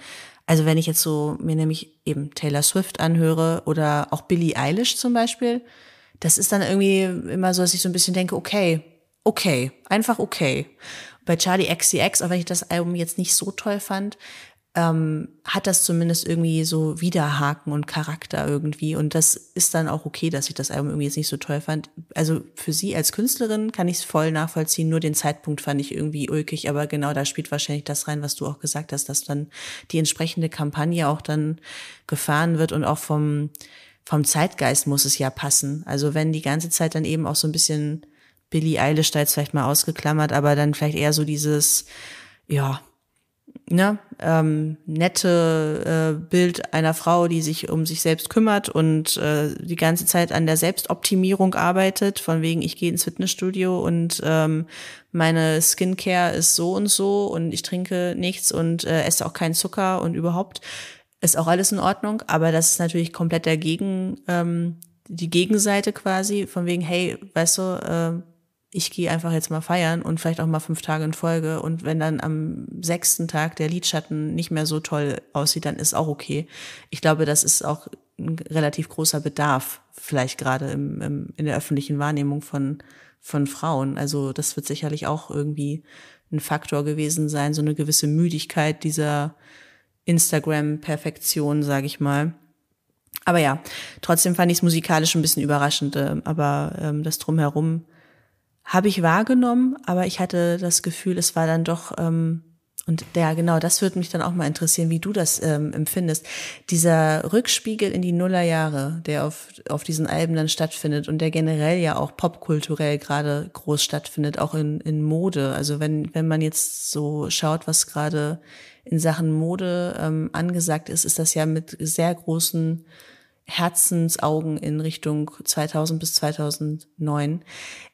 also wenn ich jetzt so mir nämlich eben Taylor Swift anhöre oder auch Billie Eilish zum Beispiel, das ist dann irgendwie immer so, dass ich so ein bisschen denke, okay, okay, einfach okay. Bei Charlie XCX, auch wenn ich das Album jetzt nicht so toll fand, ähm, hat das zumindest irgendwie so Widerhaken und Charakter irgendwie. Und das ist dann auch okay, dass ich das Album irgendwie jetzt nicht so toll fand. Also für sie als Künstlerin kann ich es voll nachvollziehen. Nur den Zeitpunkt fand ich irgendwie ulkig. Aber genau da spielt wahrscheinlich das rein, was du auch gesagt hast, dass dann die entsprechende Kampagne auch dann gefahren wird und auch vom, vom Zeitgeist muss es ja passen. Also wenn die ganze Zeit dann eben auch so ein bisschen Billie Eilish da jetzt vielleicht mal ausgeklammert, aber dann vielleicht eher so dieses, ja, ne, ähm, nette äh, Bild einer Frau, die sich um sich selbst kümmert und äh, die ganze Zeit an der Selbstoptimierung arbeitet, von wegen, ich gehe ins Fitnessstudio und ähm, meine Skincare ist so und so und ich trinke nichts und äh, esse auch keinen Zucker und überhaupt ist auch alles in Ordnung, aber das ist natürlich komplett dagegen, ähm, die Gegenseite quasi, von wegen, hey, weißt du, äh, ich gehe einfach jetzt mal feiern und vielleicht auch mal fünf Tage in Folge. Und wenn dann am sechsten Tag der Lidschatten nicht mehr so toll aussieht, dann ist auch okay. Ich glaube, das ist auch ein relativ großer Bedarf, vielleicht gerade im, im, in der öffentlichen Wahrnehmung von, von Frauen. Also das wird sicherlich auch irgendwie ein Faktor gewesen sein, so eine gewisse Müdigkeit dieser Instagram-Perfektion, sage ich mal. Aber ja, trotzdem fand ich es musikalisch ein bisschen überraschend, ähm, aber ähm, das drumherum habe ich wahrgenommen, aber ich hatte das Gefühl, es war dann doch, ähm, und ja, genau, das würde mich dann auch mal interessieren, wie du das ähm, empfindest. Dieser Rückspiegel in die Nullerjahre, der auf, auf diesen Alben dann stattfindet und der generell ja auch popkulturell gerade groß stattfindet, auch in, in Mode. Also wenn, wenn man jetzt so schaut, was gerade in Sachen Mode ähm, angesagt ist, ist das ja mit sehr großen Herzensaugen in Richtung 2000 bis 2009.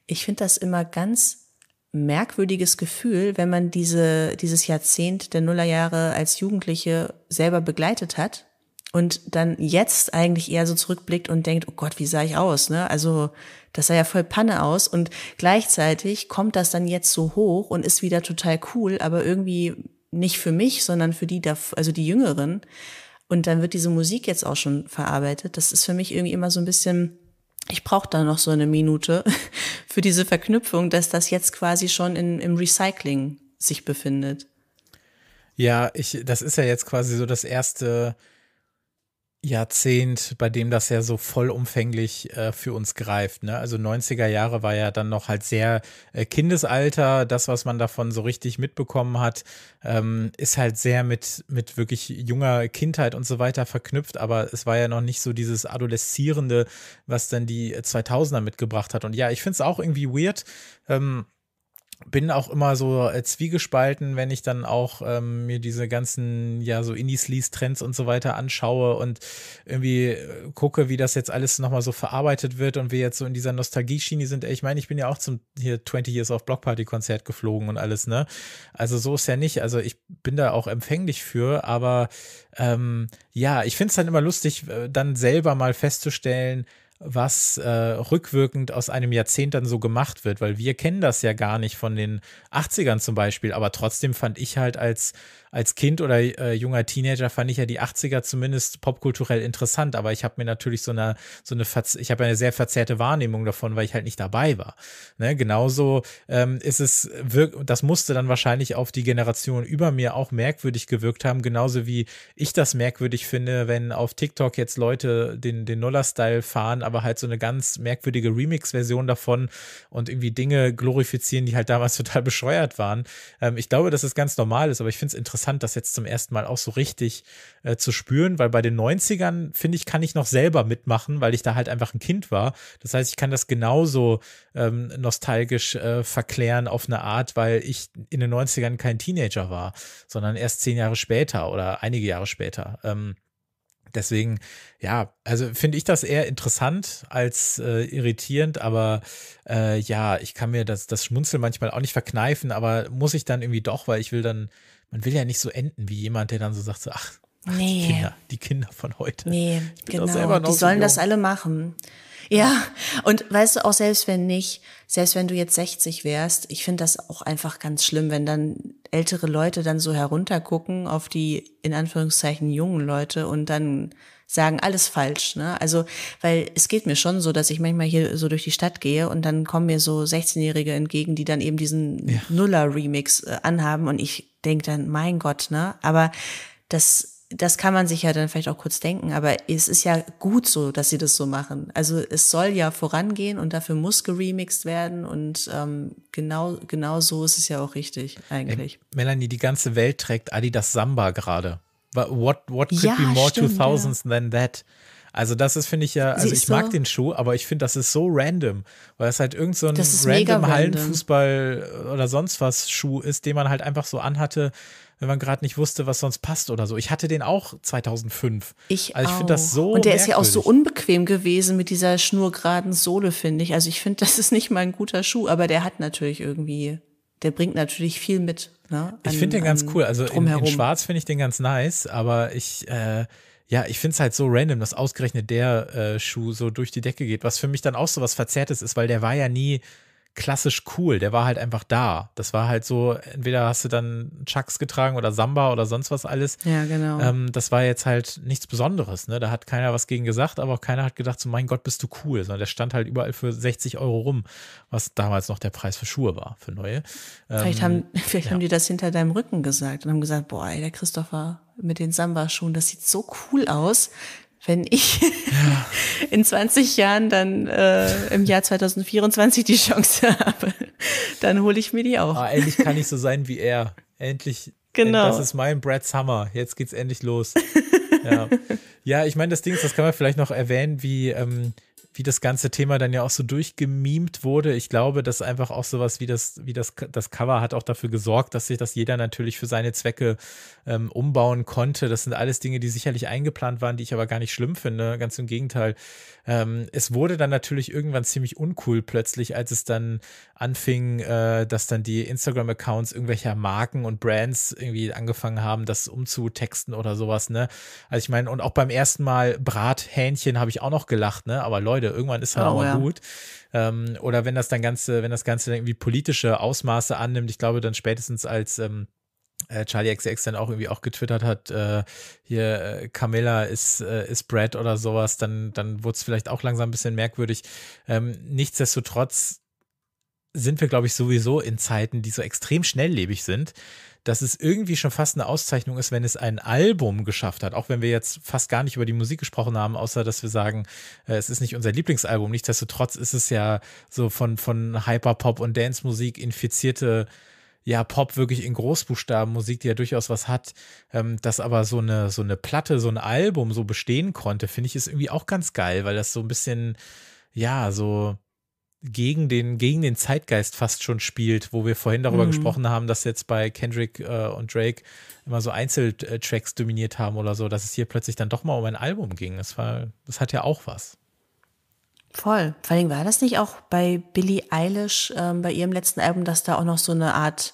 Ich finde das immer ganz merkwürdiges Gefühl, wenn man diese, dieses Jahrzehnt der Nullerjahre als Jugendliche selber begleitet hat und dann jetzt eigentlich eher so zurückblickt und denkt, oh Gott, wie sah ich aus? Ne? Also das sah ja voll Panne aus und gleichzeitig kommt das dann jetzt so hoch und ist wieder total cool, aber irgendwie nicht für mich, sondern für die, also die Jüngeren. Und dann wird diese Musik jetzt auch schon verarbeitet. Das ist für mich irgendwie immer so ein bisschen, ich brauche da noch so eine Minute [LAUGHS] für diese Verknüpfung, dass das jetzt quasi schon in, im Recycling sich befindet. Ja, ich, das ist ja jetzt quasi so das erste Jahrzehnt, bei dem das ja so vollumfänglich äh, für uns greift. Ne? Also 90er Jahre war ja dann noch halt sehr äh, Kindesalter. Das, was man davon so richtig mitbekommen hat, ähm, ist halt sehr mit, mit wirklich junger Kindheit und so weiter verknüpft. Aber es war ja noch nicht so dieses Adoleszierende, was dann die 2000er äh, mitgebracht hat. Und ja, ich finde es auch irgendwie weird. Ähm, bin auch immer so äh, zwiegespalten, wenn ich dann auch ähm, mir diese ganzen, ja, so Indie-Sleaze-Trends und so weiter anschaue und irgendwie äh, gucke, wie das jetzt alles nochmal so verarbeitet wird und wir jetzt so in dieser Nostalgie-Schiene sind. ich meine, ich bin ja auch zum hier 20 Years of Block Party-Konzert geflogen und alles, ne? Also so ist ja nicht. Also ich bin da auch empfänglich für, aber ähm, ja, ich find's dann immer lustig, äh, dann selber mal festzustellen, was äh, rückwirkend aus einem Jahrzehnt dann so gemacht wird, weil wir kennen das ja gar nicht von den 80ern zum Beispiel, aber trotzdem fand ich halt als als Kind oder äh, junger Teenager fand ich ja die 80er zumindest popkulturell interessant, aber ich habe mir natürlich so eine, so eine, ich habe eine sehr verzerrte Wahrnehmung davon, weil ich halt nicht dabei war. Ne? Genauso ähm, ist es, das musste dann wahrscheinlich auf die Generation über mir auch merkwürdig gewirkt haben, genauso wie ich das merkwürdig finde, wenn auf TikTok jetzt Leute den, den Nuller-Style fahren, aber halt so eine ganz merkwürdige Remix-Version davon und irgendwie Dinge glorifizieren, die halt damals [LAUGHS] total bescheuert waren. Ähm, ich glaube, dass es das ganz normal ist, aber ich finde es interessant, interessant, das jetzt zum ersten Mal auch so richtig äh, zu spüren, weil bei den 90ern, finde ich, kann ich noch selber mitmachen, weil ich da halt einfach ein Kind war. Das heißt, ich kann das genauso ähm, nostalgisch äh, verklären auf eine Art, weil ich in den 90ern kein Teenager war, sondern erst zehn Jahre später oder einige Jahre später. Ähm, Deswegen, ja, also finde ich das eher interessant als äh, irritierend, aber äh, ja, ich kann mir das, das Schmunzeln manchmal auch nicht verkneifen, aber muss ich dann irgendwie doch, weil ich will dann man will ja nicht so enden wie jemand, der dann so sagt, so, ach, ach die, Kinder, die Kinder von heute. Nee, genau. die sollen jung. das alle machen. Ja, und weißt du, auch selbst wenn nicht, selbst wenn du jetzt 60 wärst, ich finde das auch einfach ganz schlimm, wenn dann ältere Leute dann so heruntergucken auf die in Anführungszeichen jungen Leute und dann sagen alles falsch, ne? Also, weil es geht mir schon so, dass ich manchmal hier so durch die Stadt gehe und dann kommen mir so 16-Jährige entgegen, die dann eben diesen ja. Nuller-Remix äh, anhaben und ich denke dann, mein Gott, ne? Aber das das kann man sich ja dann vielleicht auch kurz denken, aber es ist ja gut so, dass sie das so machen. Also es soll ja vorangehen und dafür muss geremixed werden und ähm, genau, genau so ist es ja auch richtig eigentlich. Ey, Melanie, die ganze Welt trägt Adidas Samba gerade. What, what could ja, be more stimmt, 2000s ja. than that? Also das ist, finde ich ja, also ich mag den Schuh, aber ich finde, das ist so random, weil es halt irgend so ein random Hallenfußball oder sonst was Schuh ist, den man halt einfach so anhatte, wenn man gerade nicht wusste, was sonst passt oder so. Ich hatte den auch 2005. Ich also ich finde das so und der merkwürdig. ist ja auch so unbequem gewesen mit dieser schnurgeraden Sohle, finde ich. Also ich finde, das ist nicht mal ein guter Schuh, aber der hat natürlich irgendwie, der bringt natürlich viel mit. Ne? An, ich finde den ganz cool. Also in, in Schwarz finde ich den ganz nice, aber ich äh, ja, ich finde es halt so random, dass ausgerechnet der äh, Schuh so durch die Decke geht, was für mich dann auch so was Verzerrtes ist, weil der war ja nie klassisch cool. Der war halt einfach da. Das war halt so, entweder hast du dann Chucks getragen oder Samba oder sonst was alles. Ja, genau. Ähm, das war jetzt halt nichts Besonderes. Ne? Da hat keiner was gegen gesagt, aber auch keiner hat gedacht, so mein Gott, bist du cool. Sondern der stand halt überall für 60 Euro rum, was damals noch der Preis für Schuhe war, für neue. Ähm, vielleicht haben, vielleicht ja. haben die das hinter deinem Rücken gesagt und haben gesagt, boah, ey, der Christopher mit den Samba-Schuhen, das sieht so cool aus wenn ich ja. in 20 Jahren dann äh, im Jahr 2024 die Chance habe, dann hole ich mir die auch. Ah, endlich kann ich so sein wie er. Endlich. Genau. End, das ist mein Brad Summer. Jetzt geht's endlich los. ja. ja, ich meine, das Ding ist, das kann man vielleicht noch erwähnen, wie ähm, wie das ganze Thema dann ja auch so durchgemimt wurde. Ich glaube, dass einfach auch sowas wie das, wie das, das Cover hat auch dafür gesorgt, dass sich das jeder natürlich für seine Zwecke ähm, umbauen konnte. Das sind alles Dinge, die sicherlich eingeplant waren, die ich aber gar nicht schlimm finde. Ganz im Gegenteil. Ähm, es wurde dann natürlich irgendwann ziemlich uncool plötzlich, als es dann anfing, äh, dass dann die Instagram-Accounts irgendwelcher Marken und Brands irgendwie angefangen haben, das umzutexten oder sowas, ne? Also ich meine, und auch beim ersten Mal Brathähnchen habe ich auch noch gelacht, ne? Aber Leute, Freude. Irgendwann ist dann oh, auch mal ja. gut. Ähm, oder wenn das dann ganze, wenn das Ganze irgendwie politische Ausmaße annimmt, ich glaube dann spätestens als ähm, äh, Charlie XX dann auch irgendwie auch getwittert hat, äh, hier äh, Camilla ist, äh, ist Brad oder sowas, dann, dann wurde es vielleicht auch langsam ein bisschen merkwürdig. Ähm, nichtsdestotrotz sind wir, glaube ich, sowieso in Zeiten, die so extrem schnelllebig sind, dass es irgendwie schon fast eine Auszeichnung ist, wenn es ein Album geschafft hat. Auch wenn wir jetzt fast gar nicht über die Musik gesprochen haben, außer dass wir sagen, äh, es ist nicht unser Lieblingsalbum. Nichtsdestotrotz ist es ja so von, von Hyperpop und Dance-Musik infizierte ja, Pop wirklich in Großbuchstaben, Musik, die ja durchaus was hat, ähm, dass aber so eine, so eine Platte, so ein Album so bestehen konnte, finde ich, ist irgendwie auch ganz geil, weil das so ein bisschen, ja, so, gegen den, gegen den Zeitgeist fast schon spielt, wo wir vorhin darüber mhm. gesprochen haben, dass jetzt bei Kendrick äh, und Drake immer so Einzeltracks dominiert haben oder so, dass es hier plötzlich dann doch mal um ein Album ging. Das war, das hat ja auch was. Voll. Vor allem war das nicht auch bei Billie Eilish ähm, bei ihrem letzten Album, dass da auch noch so eine Art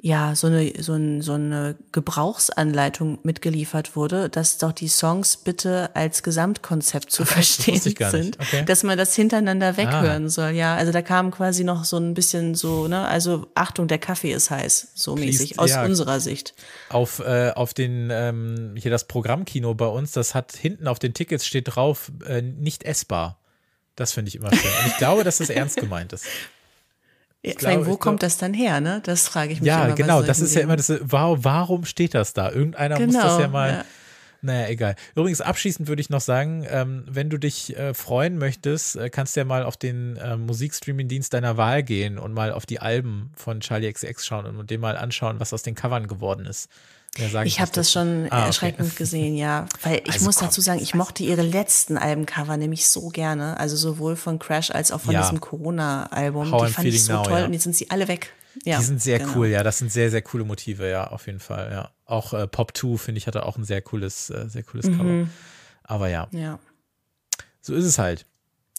ja, so eine, so, ein, so eine Gebrauchsanleitung mitgeliefert wurde, dass doch die Songs bitte als Gesamtkonzept zu verstehen das sind, okay. dass man das hintereinander ah. weghören ah. soll. Ja, also da kam quasi noch so ein bisschen so, ne, also Achtung, der Kaffee ist heiß, so Please, mäßig, aus ja, unserer Sicht. Auf, äh, auf den, ähm, hier das Programmkino bei uns, das hat hinten auf den Tickets steht drauf, äh, nicht essbar. Das finde ich immer schön. Und ich glaube, dass das ernst gemeint ist. [LAUGHS] Jetzt äh, glaube, wo kommt glaub, das dann her, ne? Das frage ich mich ja, immer. Ja, genau, das ist ja immer das, warum, warum steht das da? Irgendeiner genau, muss das ja mal. Ja. Naja, egal. Übrigens, abschließend würde ich noch sagen, ähm, wenn du dich äh, freuen möchtest, äh, kannst du ja mal auf den äh, Musikstreaming-Dienst deiner Wahl gehen und mal auf die Alben von Charlie XX schauen und, und dem mal anschauen, was aus den Covern geworden ist. Ja, ich habe das schon ah, erschreckend okay. gesehen, ja. Weil ich also muss dazu sagen, ich mochte ihre letzten Albencover nämlich so gerne. Also sowohl von Crash als auch von ja. diesem Corona-Album. Die fand ich so now, toll ja. und jetzt sind sie alle weg. Ja, die sind sehr genau. cool, ja. Das sind sehr, sehr coole Motive, ja, auf jeden Fall, ja. Auch äh, Pop 2, finde ich, hatte auch ein sehr cooles, äh, sehr cooles mhm. Cover. Aber ja. ja. So ist es halt.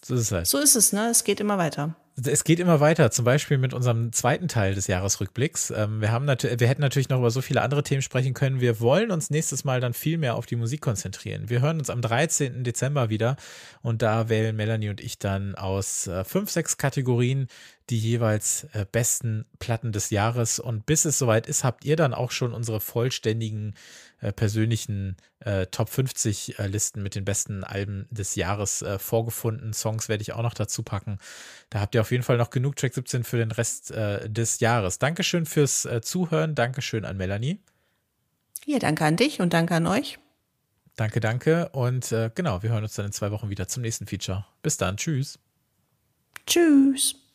So ist es halt. So ist es, ne? Es geht immer weiter es geht immer weiter, zum Beispiel mit unserem zweiten Teil des Jahresrückblicks. Ähm, wir, haben wir hätten natürlich noch über so viele andere Themen sprechen können. Wir wollen uns nächstes Mal dann viel mehr auf die Musik konzentrieren. Wir hören uns am 13. Dezember wieder und da wählen Melanie und ich dann aus äh, fünf, sechs Kategorien die jeweils äh, besten Platten des Jahres. Und bis es soweit ist, habt ihr dann auch schon unsere vollständigen äh, persönlichen äh, Top 50 äh, Listen mit den besten Alben des Jahres äh, vorgefunden. Songs werde ich auch noch dazu packen. Da habt ihr auf jeden Fall noch genug Track 17 für den Rest äh, des Jahres. Dankeschön fürs Zuhören. Dankeschön an Melanie. Ja, danke an dich und danke an euch. Danke, danke. Und genau, wir hören uns dann in zwei Wochen wieder zum nächsten Feature. Bis dann. Tschüss. Tschüss.